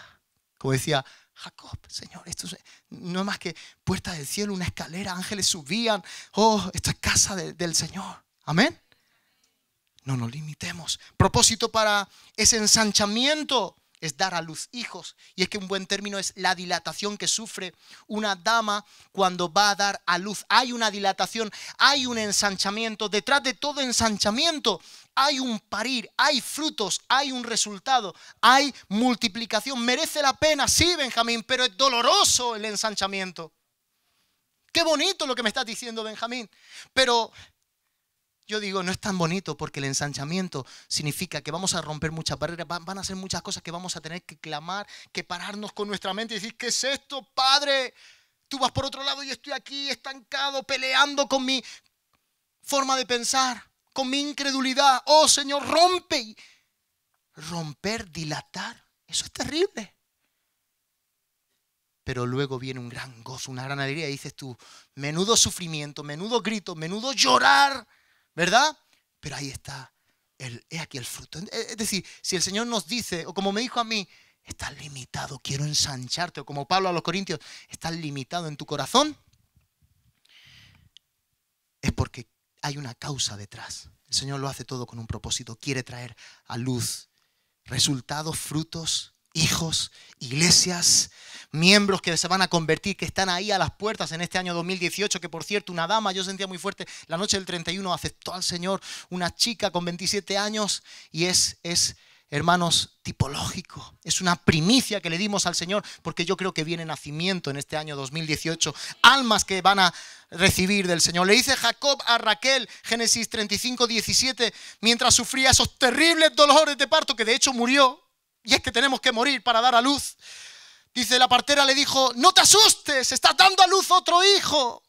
A: Como decía Jacob, Señor, esto no es más que puerta del cielo, una escalera, ángeles subían. Oh, esta es casa del Señor. Amén. No nos limitemos. Propósito para ese ensanchamiento es dar a luz hijos. Y es que un buen término es la dilatación que sufre una dama cuando va a dar a luz. Hay una dilatación, hay un ensanchamiento. Detrás de todo ensanchamiento hay un parir, hay frutos, hay un resultado, hay multiplicación. Merece la pena, sí, Benjamín, pero es doloroso el ensanchamiento. Qué bonito lo que me estás diciendo, Benjamín. Pero yo digo, no es tan bonito porque el ensanchamiento significa que vamos a romper muchas barreras, van a ser muchas cosas que vamos a tener que clamar, que pararnos con nuestra mente y decir, ¿qué es esto, Padre? Tú vas por otro lado y estoy aquí estancado, peleando con mi forma de pensar, con mi incredulidad. Oh Señor, rompe. Romper, dilatar, eso es terrible. Pero luego viene un gran gozo, una gran alegría y dices tú, menudo sufrimiento, menudo grito, menudo llorar ¿verdad? Pero ahí está, es aquí el fruto. Es decir, si el Señor nos dice, o como me dijo a mí, estás limitado, quiero ensancharte, o como Pablo a los Corintios, estás limitado en tu corazón, es porque hay una causa detrás. El Señor lo hace todo con un propósito, quiere traer a luz resultados, frutos hijos, iglesias, miembros que se van a convertir, que están ahí a las puertas en este año 2018, que por cierto, una dama, yo sentía muy fuerte, la noche del 31 aceptó al Señor, una chica con 27 años, y es, es, hermanos, tipológico. Es una primicia que le dimos al Señor, porque yo creo que viene nacimiento en este año 2018, almas que van a recibir del Señor. Le dice Jacob a Raquel, Génesis 35, 17, mientras sufría esos terribles dolores de parto, que de hecho murió, y es que tenemos que morir para dar a luz. Dice la partera le dijo, no te asustes, estás dando a luz otro hijo.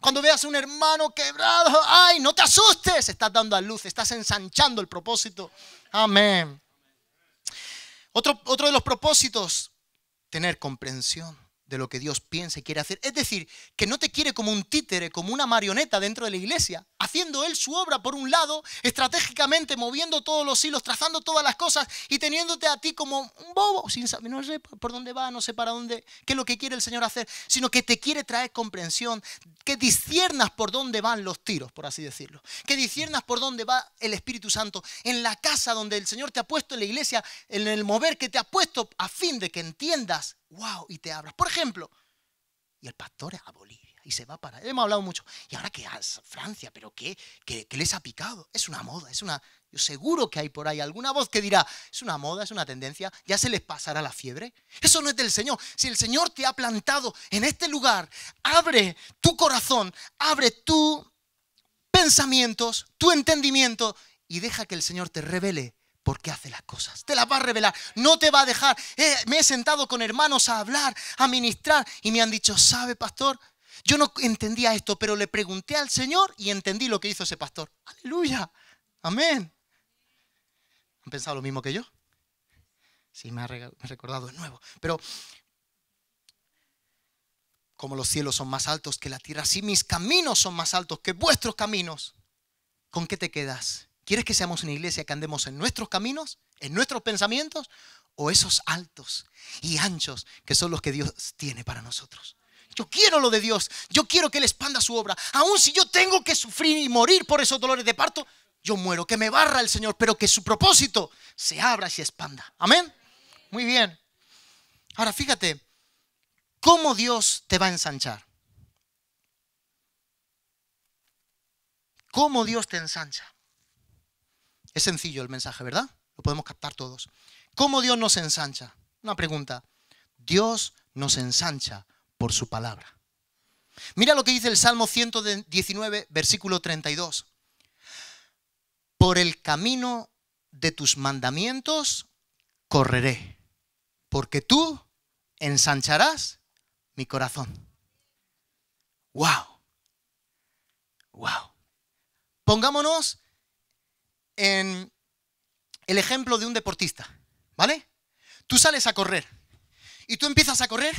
A: Cuando veas a un hermano quebrado, ay, no te asustes, estás dando a luz, estás ensanchando el propósito. Amén. Otro, otro de los propósitos, tener comprensión de lo que Dios piensa y quiere hacer. Es decir, que no te quiere como un títere, como una marioneta dentro de la iglesia, haciendo Él su obra por un lado, estratégicamente moviendo todos los hilos, trazando todas las cosas y teniéndote a ti como un bobo, sin saber, por dónde va, no sé para dónde, qué es lo que quiere el Señor hacer, sino que te quiere traer comprensión, que disciernas por dónde van los tiros, por así decirlo, que disciernas por dónde va el Espíritu Santo, en la casa donde el Señor te ha puesto, en la iglesia, en el mover que te ha puesto, a fin de que entiendas wow, y te hablas. Por ejemplo, y el pastor es a Bolivia y se va para. Hemos hablado mucho. ¿Y ahora qué? hace? Francia, ¿pero qué? qué? les ha picado? Es una moda, es una. Yo seguro que hay por ahí alguna voz que dirá: es una moda, es una tendencia, ya se les pasará la fiebre. Eso no es del Señor. Si el Señor te ha plantado en este lugar, abre tu corazón, abre tus pensamientos, tu entendimiento y deja que el Señor te revele porque hace las cosas. Te las va a revelar, no te va a dejar. Eh, me he sentado con hermanos a hablar, a ministrar y me han dicho, ¿sabe, pastor? Yo no entendía esto, pero le pregunté al Señor y entendí lo que hizo ese pastor. Aleluya. Amén. ¿Han pensado lo mismo que yo? Sí, me ha recordado de nuevo. Pero como los cielos son más altos que la tierra, si mis caminos son más altos que vuestros caminos. ¿Con qué te quedas? ¿Quieres que seamos una iglesia que andemos en nuestros caminos, en nuestros pensamientos, o esos altos y anchos que son los que Dios tiene para nosotros? Yo quiero lo de Dios. Yo quiero que Él expanda su obra. Aun si yo tengo que sufrir y morir por esos dolores de parto, yo muero, que me barra el Señor, pero que su propósito se abra y se expanda. Amén. Muy bien. Ahora fíjate, ¿cómo Dios te va a ensanchar? ¿Cómo Dios te ensancha? Es sencillo el mensaje, ¿verdad? Lo podemos captar todos. ¿Cómo Dios nos ensancha? Una pregunta. Dios nos ensancha por su palabra. Mira lo que dice el Salmo 119, versículo 32. Por el camino de tus mandamientos correré, porque tú ensancharás mi corazón. ¡Wow! ¡Wow! Pongámonos en el ejemplo de un deportista, ¿vale? Tú sales a correr y tú empiezas a correr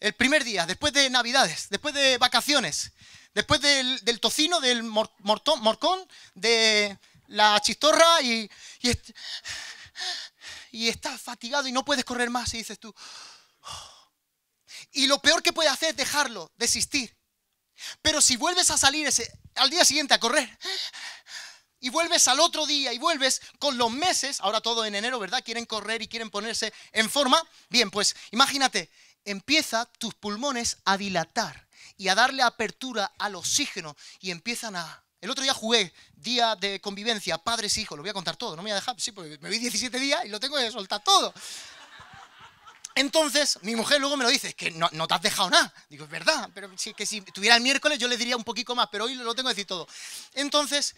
A: el primer día, después de Navidades, después de vacaciones, después del, tocino, del morcón, de la chistorra y, y, estás fatigado y no puedes correr más y dices tú... Oh". Y lo peor que puedes hacer es dejarlo, desistir. Pero si vuelves a salir ese, al día siguiente a correr, y vuelves al otro día y vuelves con los meses, ahora todo en enero, ¿verdad? Quieren correr y quieren ponerse en forma. Bien, pues imagínate, empieza tus pulmones a dilatar y a darle apertura al oxígeno y empiezan a... El otro día jugué, día de convivencia, padres e hijos, lo voy a contar todo, no me voy a dejar, sí, porque me vi 17 días y lo tengo que soltar todo. Entonces, mi mujer luego me lo dice, es que no, te has dejado nada. Digo, es verdad, pero si, que si tuviera el miércoles yo le diría un poquito más, pero hoy lo tengo que decir todo. Entonces,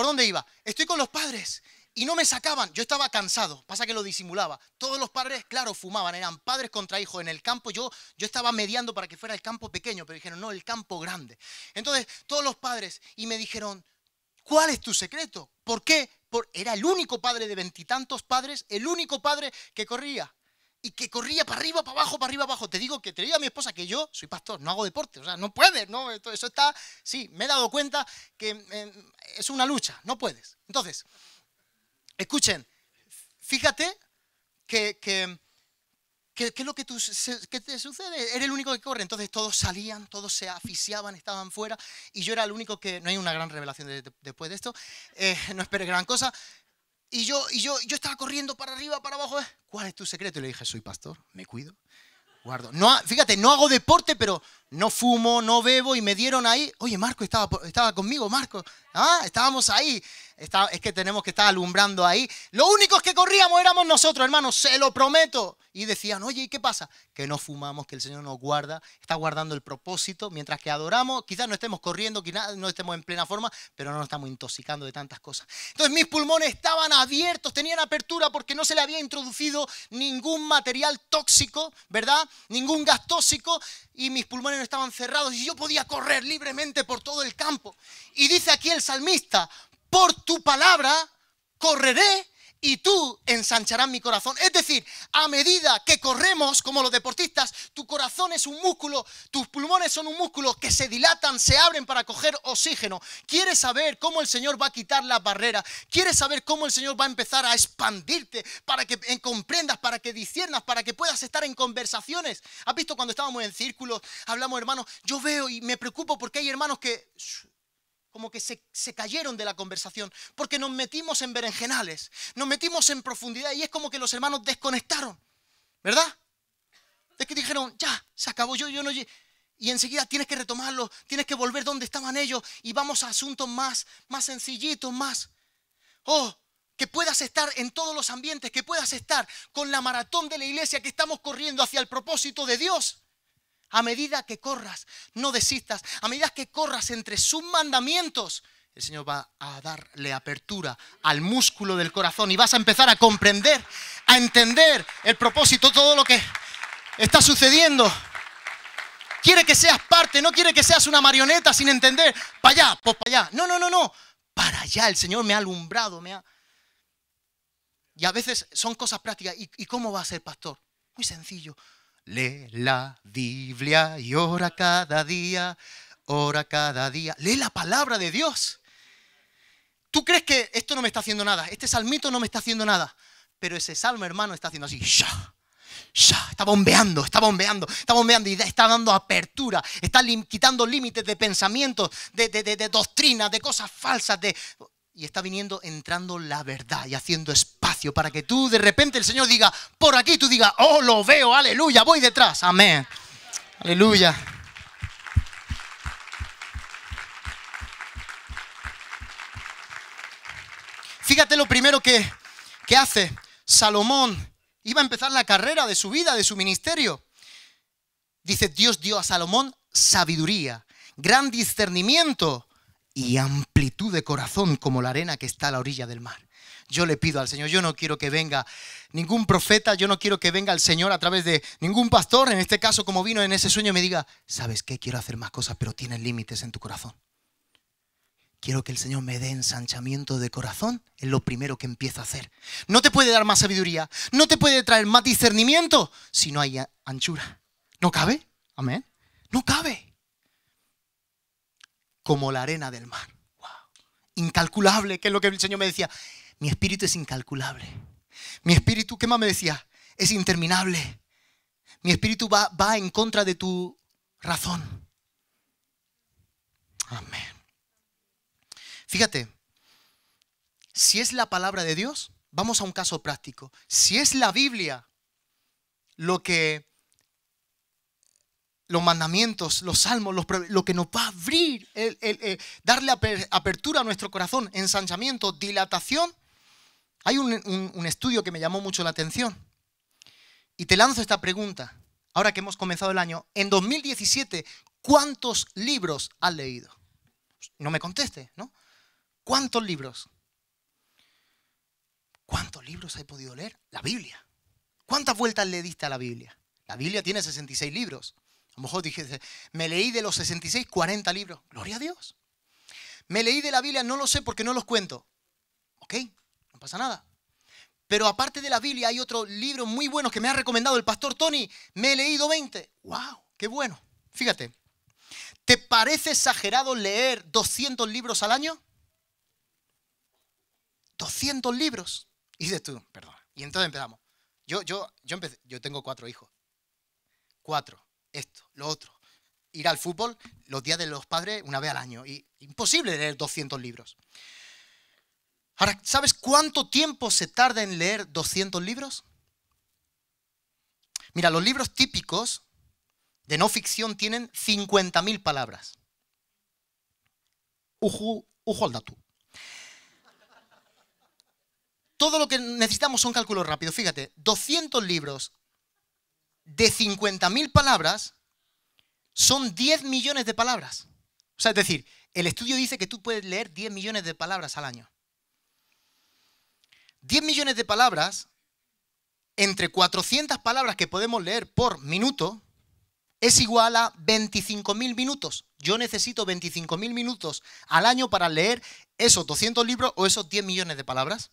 A: ¿Por dónde iba? Estoy con los padres y no me sacaban. Yo estaba cansado, pasa que lo disimulaba. Todos los padres, claro, fumaban, eran padres contra hijos en el campo. Yo, yo estaba mediando para que fuera el campo pequeño, pero dijeron, no, el campo grande. Entonces, todos los padres y me dijeron, ¿cuál es tu secreto? ¿Por qué? Por, era el único padre de veintitantos padres, el único padre que corría y que corría para arriba, para abajo, para arriba, para abajo. Te digo que te digo a mi esposa que yo soy pastor, no hago deporte, o sea, no puedes, no, eso está, sí, me he dado cuenta que em, es una lucha, no puedes. Entonces, escuchen, fíjate que, que, es lo que, tú, te sucede, eres el único que corre, entonces todos salían, todos se asfixiaban, estaban fuera, y yo era el único que, no hay una gran revelación después de esto, eh, no esperes gran cosa, y yo, y yo, yo estaba corriendo para arriba, para abajo. ¿eh? ¿Cuál es tu secreto? Y le dije, soy pastor, me cuido, guardo. No, fíjate, no hago deporte, pero no fumo, no bebo y me dieron ahí, oye Marco estaba, estaba conmigo, Marco, ¿ah? estábamos ahí, es que tenemos que estar alumbrando ahí. Los únicos que corríamos éramos nosotros, hermanos, se lo prometo. Y decían, oye, ¿y qué pasa? Que no fumamos, que el Señor nos guarda, está guardando el propósito, mientras que adoramos, quizás no estemos corriendo, quizás no estemos en plena forma, pero no nos estamos intoxicando de tantas cosas. Entonces mis pulmones estaban abiertos, tenían apertura porque no se le había introducido ningún material tóxico, ¿verdad? Ningún gas tóxico y mis pulmones estaban cerrados y yo podía correr libremente por todo el campo. Y dice aquí el salmista, por tu palabra correré y tú ensancharás mi corazón. Es decir, a medida que corremos como los deportistas, tu corazón es un músculo, tus pulmones son un músculo que se dilatan, se abren para coger oxígeno. Quieres saber cómo el Señor va a quitar las barreras. Quieres saber cómo el Señor va a empezar a expandirte para que comprendas, para que disciernas, para que puedas estar en conversaciones. ¿Has visto cuando estábamos en círculos, hablamos hermanos? Yo veo y me preocupo porque hay hermanos que como que se, cayeron de la conversación, porque nos metimos en berenjenales, nos metimos en profundidad y es como que los hermanos desconectaron, ¿verdad? Es que dijeron, ya, se acabó yo, yo no... Y enseguida tienes que retomarlo, tienes que volver donde estaban ellos y vamos a asuntos más, más sencillitos, más... Oh, que puedas estar en todos los ambientes, que puedas estar con la maratón de la iglesia que estamos corriendo hacia el propósito de Dios. A medida que corras, no desistas. A medida que corras entre sus mandamientos, el Señor va a darle apertura al músculo del corazón y vas a empezar a comprender, a entender el propósito, todo lo que está sucediendo. Quiere que seas parte, no quiere que seas una marioneta sin entender. Para allá, pues para allá. No, no, no, no. Para allá, el Señor me ha alumbrado, me ha... Y a veces son cosas prácticas. ¿Y, y cómo va a ser pastor? Muy sencillo Lee la Biblia y ora cada día, ora cada día. Lee la palabra de Dios. Tú crees que esto no me está haciendo nada, este salmito no me está haciendo nada, pero ese salmo, hermano, está haciendo así. ya ¡Sha! Está bombeando, está bombeando, está bombeando y está dando apertura, está quitando límites de pensamientos, de, doctrina, de doctrinas, de cosas falsas, de y está viniendo, entrando la verdad y haciendo espacio para que tú de repente el Señor diga, por aquí tú digas, oh, lo veo, aleluya, voy detrás, amén, aleluya. Fíjate lo primero que, hace Salomón. Iba a empezar la carrera de su vida, de su ministerio. Dice, Dios dio a Salomón sabiduría, gran discernimiento y amplitud de corazón como la arena que está a la orilla del mar. Yo le pido al Señor, yo no quiero que venga ningún profeta, yo no quiero que venga el Señor a través de ningún pastor, en este caso como vino en ese sueño, me diga, ¿sabes qué? Quiero hacer más cosas, pero tienes límites en tu corazón. Quiero que el Señor me dé ensanchamiento de corazón, es lo primero que empieza a hacer. No te puede dar más sabiduría, no te puede traer más discernimiento si no hay anchura. ¿No cabe? Amén. No cabe como la arena del mar. Incalculable, que es lo que el Señor me decía. Mi espíritu es incalculable. Mi espíritu, ¿qué más me decía? Es interminable. Mi espíritu va, va en contra de tu razón. Amén. Fíjate, si es la palabra de Dios, vamos a un caso práctico. Si es la Biblia lo que los mandamientos, los salmos, lo que nos va a abrir, darle apertura a nuestro corazón, ensanchamiento, dilatación. Hay un, un estudio que me llamó mucho la atención. Y te lanzo esta pregunta, ahora que hemos comenzado el año. En 2017, ¿cuántos libros has leído? No me conteste, ¿no? ¿Cuántos libros? ¿Cuántos libros he podido leer? La Biblia. ¿Cuántas vueltas le diste a la Biblia? La Biblia tiene 66 libros lo mejor dijiste, me leí de los 66, 40 libros. Gloria a Dios. Me leí de la Biblia, no lo sé porque no los cuento. Ok, no pasa nada. Pero aparte de la Biblia hay otro libro muy bueno que me ha recomendado el pastor Tony. Me he leído 20. ¡Wow! ¡Qué bueno! Fíjate, ¿te parece exagerado leer 200 libros al año? 200 libros. Y dices tú, perdón. Y entonces empezamos. Yo, yo, yo, yo tengo cuatro hijos. Cuatro esto, lo otro. Ir al fútbol los días de los padres una vez al año. Y imposible leer 200 libros. Ahora, ¿sabes cuánto tiempo se tarda en leer 200 libros? Mira, los libros típicos de no ficción tienen 50.000 palabras. Uju, al dato. Todo lo que necesitamos son cálculos rápidos. Fíjate, 200 libros de 50.000 palabras son 10 millones de palabras. O sea, es decir, el estudio dice que tú puedes leer 10 millones de palabras al año. 10 millones de palabras, entre 400 palabras que podemos leer por minuto, es igual a 25.000 minutos. Yo necesito 25.000 minutos al año para leer esos 200 libros o esos 10 millones de palabras.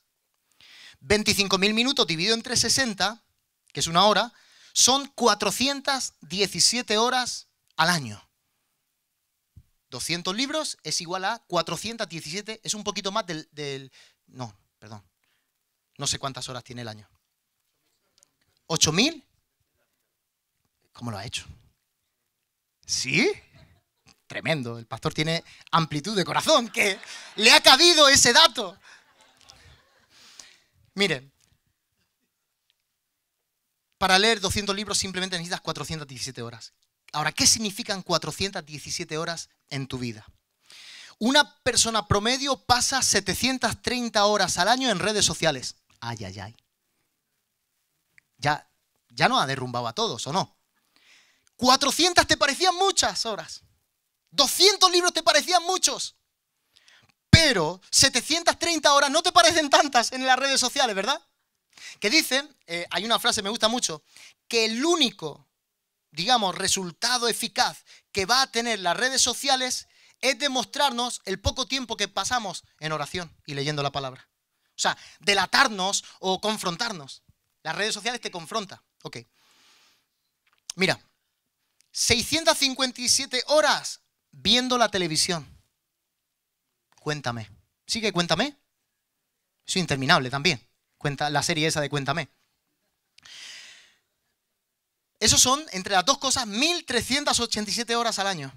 A: 25.000 minutos dividido entre 60, que es una hora, son 417 horas al año. 200 libros es igual a 417, es un poquito más del, no, perdón. No sé cuántas horas tiene el año. ¿8.000? ¿Cómo lo ha hecho? ¿Sí? Tremendo, el pastor tiene amplitud de corazón, que le ha cabido ese dato. Miren, para leer 200 libros simplemente necesitas 417 horas. Ahora, ¿qué significan 417 horas en tu vida? Una persona promedio pasa 730 horas al año en redes sociales. Ay, ay, ay. Ya, ya no ha derrumbado a todos, ¿o no? 400 te parecían muchas horas. 200 libros te parecían muchos. Pero 730 horas no te parecen tantas en las redes sociales, ¿verdad? Que dicen, eh, hay una frase, me gusta mucho, que el único, digamos, resultado eficaz que va a tener las redes sociales es demostrarnos el poco tiempo que pasamos en oración y leyendo la palabra. O sea, delatarnos o confrontarnos. Las redes sociales te confrontan. Ok. Mira, 657 horas viendo la televisión. Cuéntame. ¿Sí que cuéntame? Es interminable también la serie esa de Cuéntame. Esos son, entre las dos cosas, 1.387 horas al año.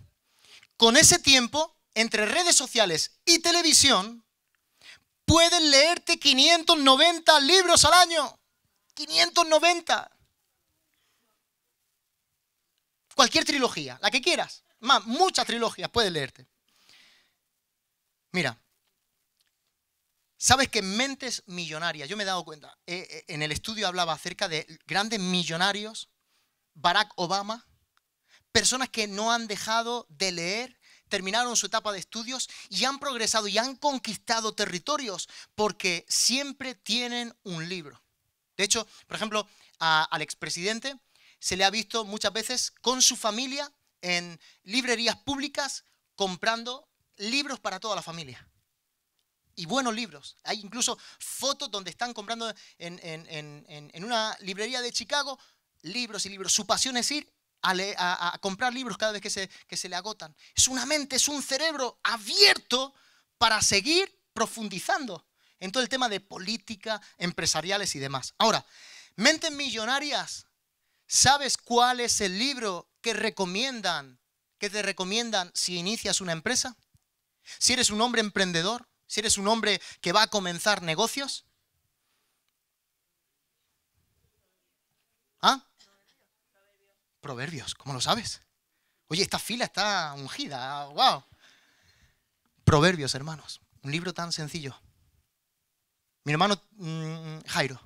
A: Con ese tiempo, entre redes sociales y televisión, puedes leerte 590 libros al año. 590. Cualquier trilogía, la que quieras. Más, muchas trilogías puedes leerte. Mira, Sabes que mentes millonarias, yo me he dado cuenta, eh, eh, en el estudio hablaba acerca de grandes millonarios, Barack Obama, personas que no han dejado de leer, terminaron su etapa de estudios y han progresado y han conquistado territorios porque siempre tienen un libro. De hecho, por ejemplo, al expresidente se le ha visto muchas veces con su familia en librerías públicas comprando libros para toda la familia y buenos libros. Hay incluso fotos donde están comprando en, una librería de Chicago libros y libros. Su pasión es ir a, comprar libros cada vez que se, se le agotan. Es una mente, es un cerebro abierto para seguir profundizando en todo el tema de política, empresariales y demás. Ahora, Mentes Millonarias, ¿sabes cuál es el libro que recomiendan, que te recomiendan si inicias una empresa? Si eres un hombre emprendedor, si eres un hombre que va a comenzar negocios. ¿Ah? Proverbios, ¿cómo lo sabes? Oye, esta fila está ungida, wow. Proverbios, hermanos, un libro tan sencillo. Mi hermano mm, Jairo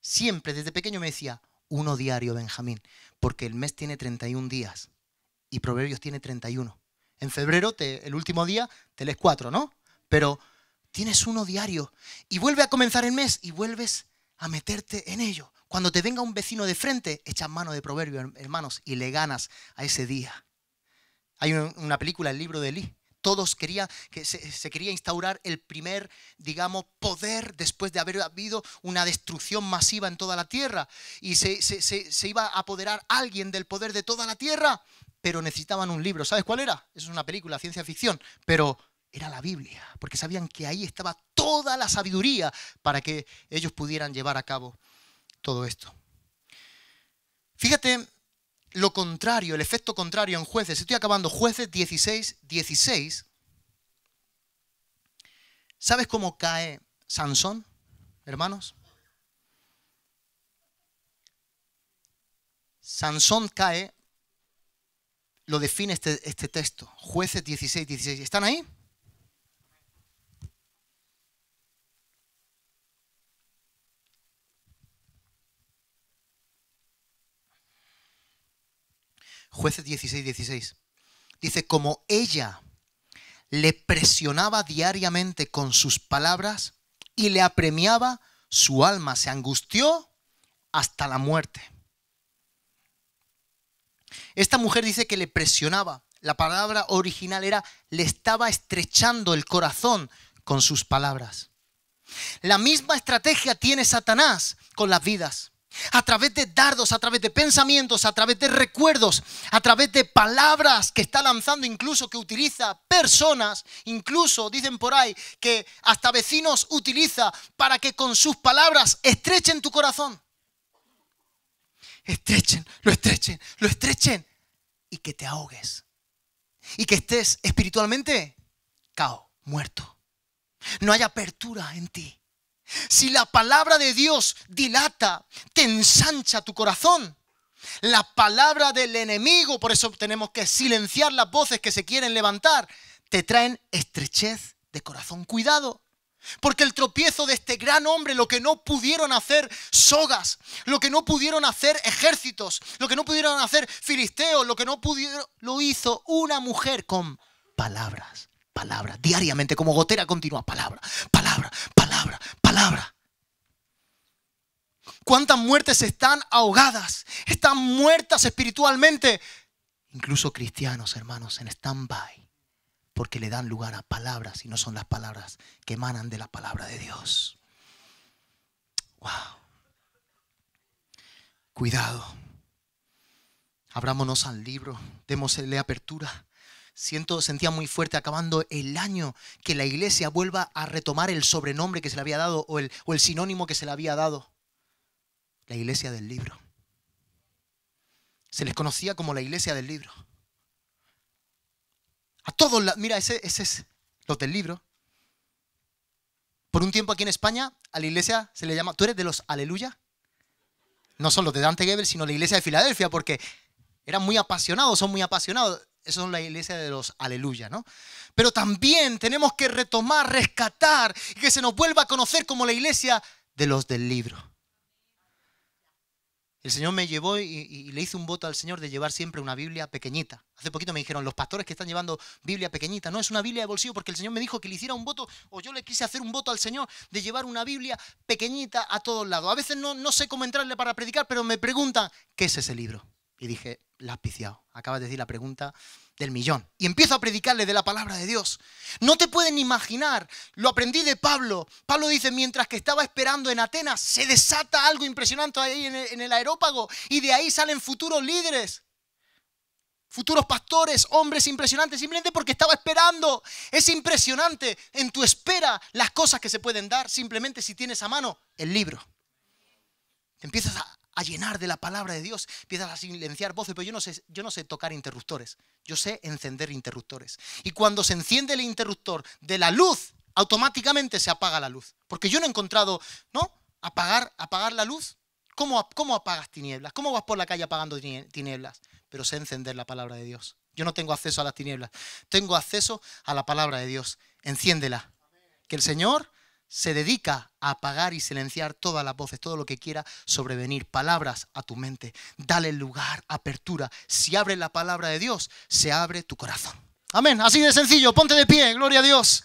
A: siempre desde pequeño me decía, uno diario, Benjamín, porque el mes tiene 31 días y Proverbios tiene 31. En febrero, el último día, te lees cuatro, ¿no? Pero tienes uno diario y vuelve a comenzar el mes y vuelves a meterte en ello. Cuando te venga un vecino de frente, echas mano de proverbio, hermanos, y le ganas a ese día. Hay una película, el libro de Lee. Todos quería que se, quería instaurar el primer, digamos, poder después de haber habido una destrucción masiva en toda la tierra. Y se, iba a apoderar alguien del poder de toda la tierra, pero necesitaban un libro. ¿Sabes cuál era? es una película, ciencia ficción. Pero era la Biblia, porque sabían que ahí estaba toda la sabiduría para que ellos pudieran llevar a cabo todo esto. Fíjate lo contrario, el efecto contrario en jueces. Estoy acabando jueces 16, 16. ¿Sabes cómo cae Sansón, hermanos? Sansón cae, lo define este, este texto, jueces 16, 16. ¿Están ahí? Jueces 16, 16. Dice, como ella le presionaba diariamente con sus palabras y le apremiaba, su alma se angustió hasta la muerte. Esta mujer dice que le presionaba. La palabra original era, le estaba estrechando el corazón con sus palabras. La misma estrategia tiene Satanás con las vidas a través de dardos, a través de pensamientos, a través de recuerdos, a través de palabras que está lanzando, incluso que utiliza personas, incluso dicen por ahí que hasta vecinos utiliza para que con sus palabras estrechen tu corazón. Estrechen, lo estrechen, lo estrechen y que te ahogues. Y que estés espiritualmente cao, muerto. No hay apertura en ti. Si la palabra de Dios dilata, te ensancha tu corazón. La palabra del enemigo, por eso tenemos que silenciar las voces que se quieren levantar, te traen estrechez de corazón. Cuidado, porque el tropiezo de este gran hombre, lo que no pudieron hacer sogas, lo que no pudieron hacer ejércitos, lo que no pudieron hacer filisteos, lo que no pudieron, lo hizo una mujer con palabras palabra, diariamente, como gotera continua, palabra, palabra, palabra, palabra. ¿Cuántas muertes están ahogadas? Están muertas espiritualmente. Incluso cristianos, hermanos, en stand-by. Porque le dan lugar a palabras y no son las palabras que emanan de la palabra de Dios. Wow. Cuidado. Abrámonos al libro. Démosle apertura siento, sentía muy fuerte acabando el año que la iglesia vuelva a retomar el sobrenombre que se le había dado o el, o el sinónimo que se le había dado. La iglesia del libro. Se les conocía como la iglesia del libro. A todos, mira, ese, es los del libro. Por un tiempo aquí en España, a la iglesia se le llama, ¿tú eres de los aleluya? No son los de Dante Gebel, sino la iglesia de Filadelfia, porque eran muy apasionados, son muy apasionados. Esa es la iglesia de los aleluya, ¿no? Pero también tenemos que retomar, rescatar y que se nos vuelva a conocer como la iglesia de los del libro. El Señor me llevó y, le hice un voto al Señor de llevar siempre una Biblia pequeñita. Hace poquito me dijeron, los pastores que están llevando Biblia pequeñita, no es una Biblia de bolsillo porque el Señor me dijo que le hiciera un voto, o yo le quise hacer un voto al Señor de llevar una Biblia pequeñita a todos lados. A veces no, no sé cómo entrarle para predicar, pero me preguntan, ¿qué es ese libro? Y dije, la has Acabas de decir la pregunta del millón. Y empiezo a predicarle de la palabra de Dios. No te pueden imaginar, lo aprendí de Pablo. Pablo dice, mientras que estaba esperando en Atenas, se desata algo impresionante ahí en el, aerópago y de ahí salen futuros líderes, futuros pastores, hombres impresionantes, simplemente porque estaba esperando. Es impresionante en tu espera las cosas que se pueden dar simplemente si tienes a mano el libro. Te empiezas a, a llenar de la palabra de Dios, empiezas a silenciar voces, pero yo no, sé, yo no sé tocar interruptores, yo sé encender interruptores. Y cuando se enciende el interruptor de la luz, automáticamente se apaga la luz. Porque yo no he encontrado, ¿no? Apagar, apagar la luz. ¿Cómo, ¿Cómo apagas tinieblas? ¿Cómo vas por la calle apagando tinieblas? Pero sé encender la palabra de Dios. Yo no tengo acceso a las tinieblas, tengo acceso a la palabra de Dios. Enciéndela. Que el Señor se dedica a apagar y silenciar todas las voces, todo lo que quiera sobrevenir, palabras a tu mente. Dale lugar, apertura. Si abre la palabra de Dios, se abre tu corazón. Amén. Así de sencillo. Ponte de pie. Gloria a Dios.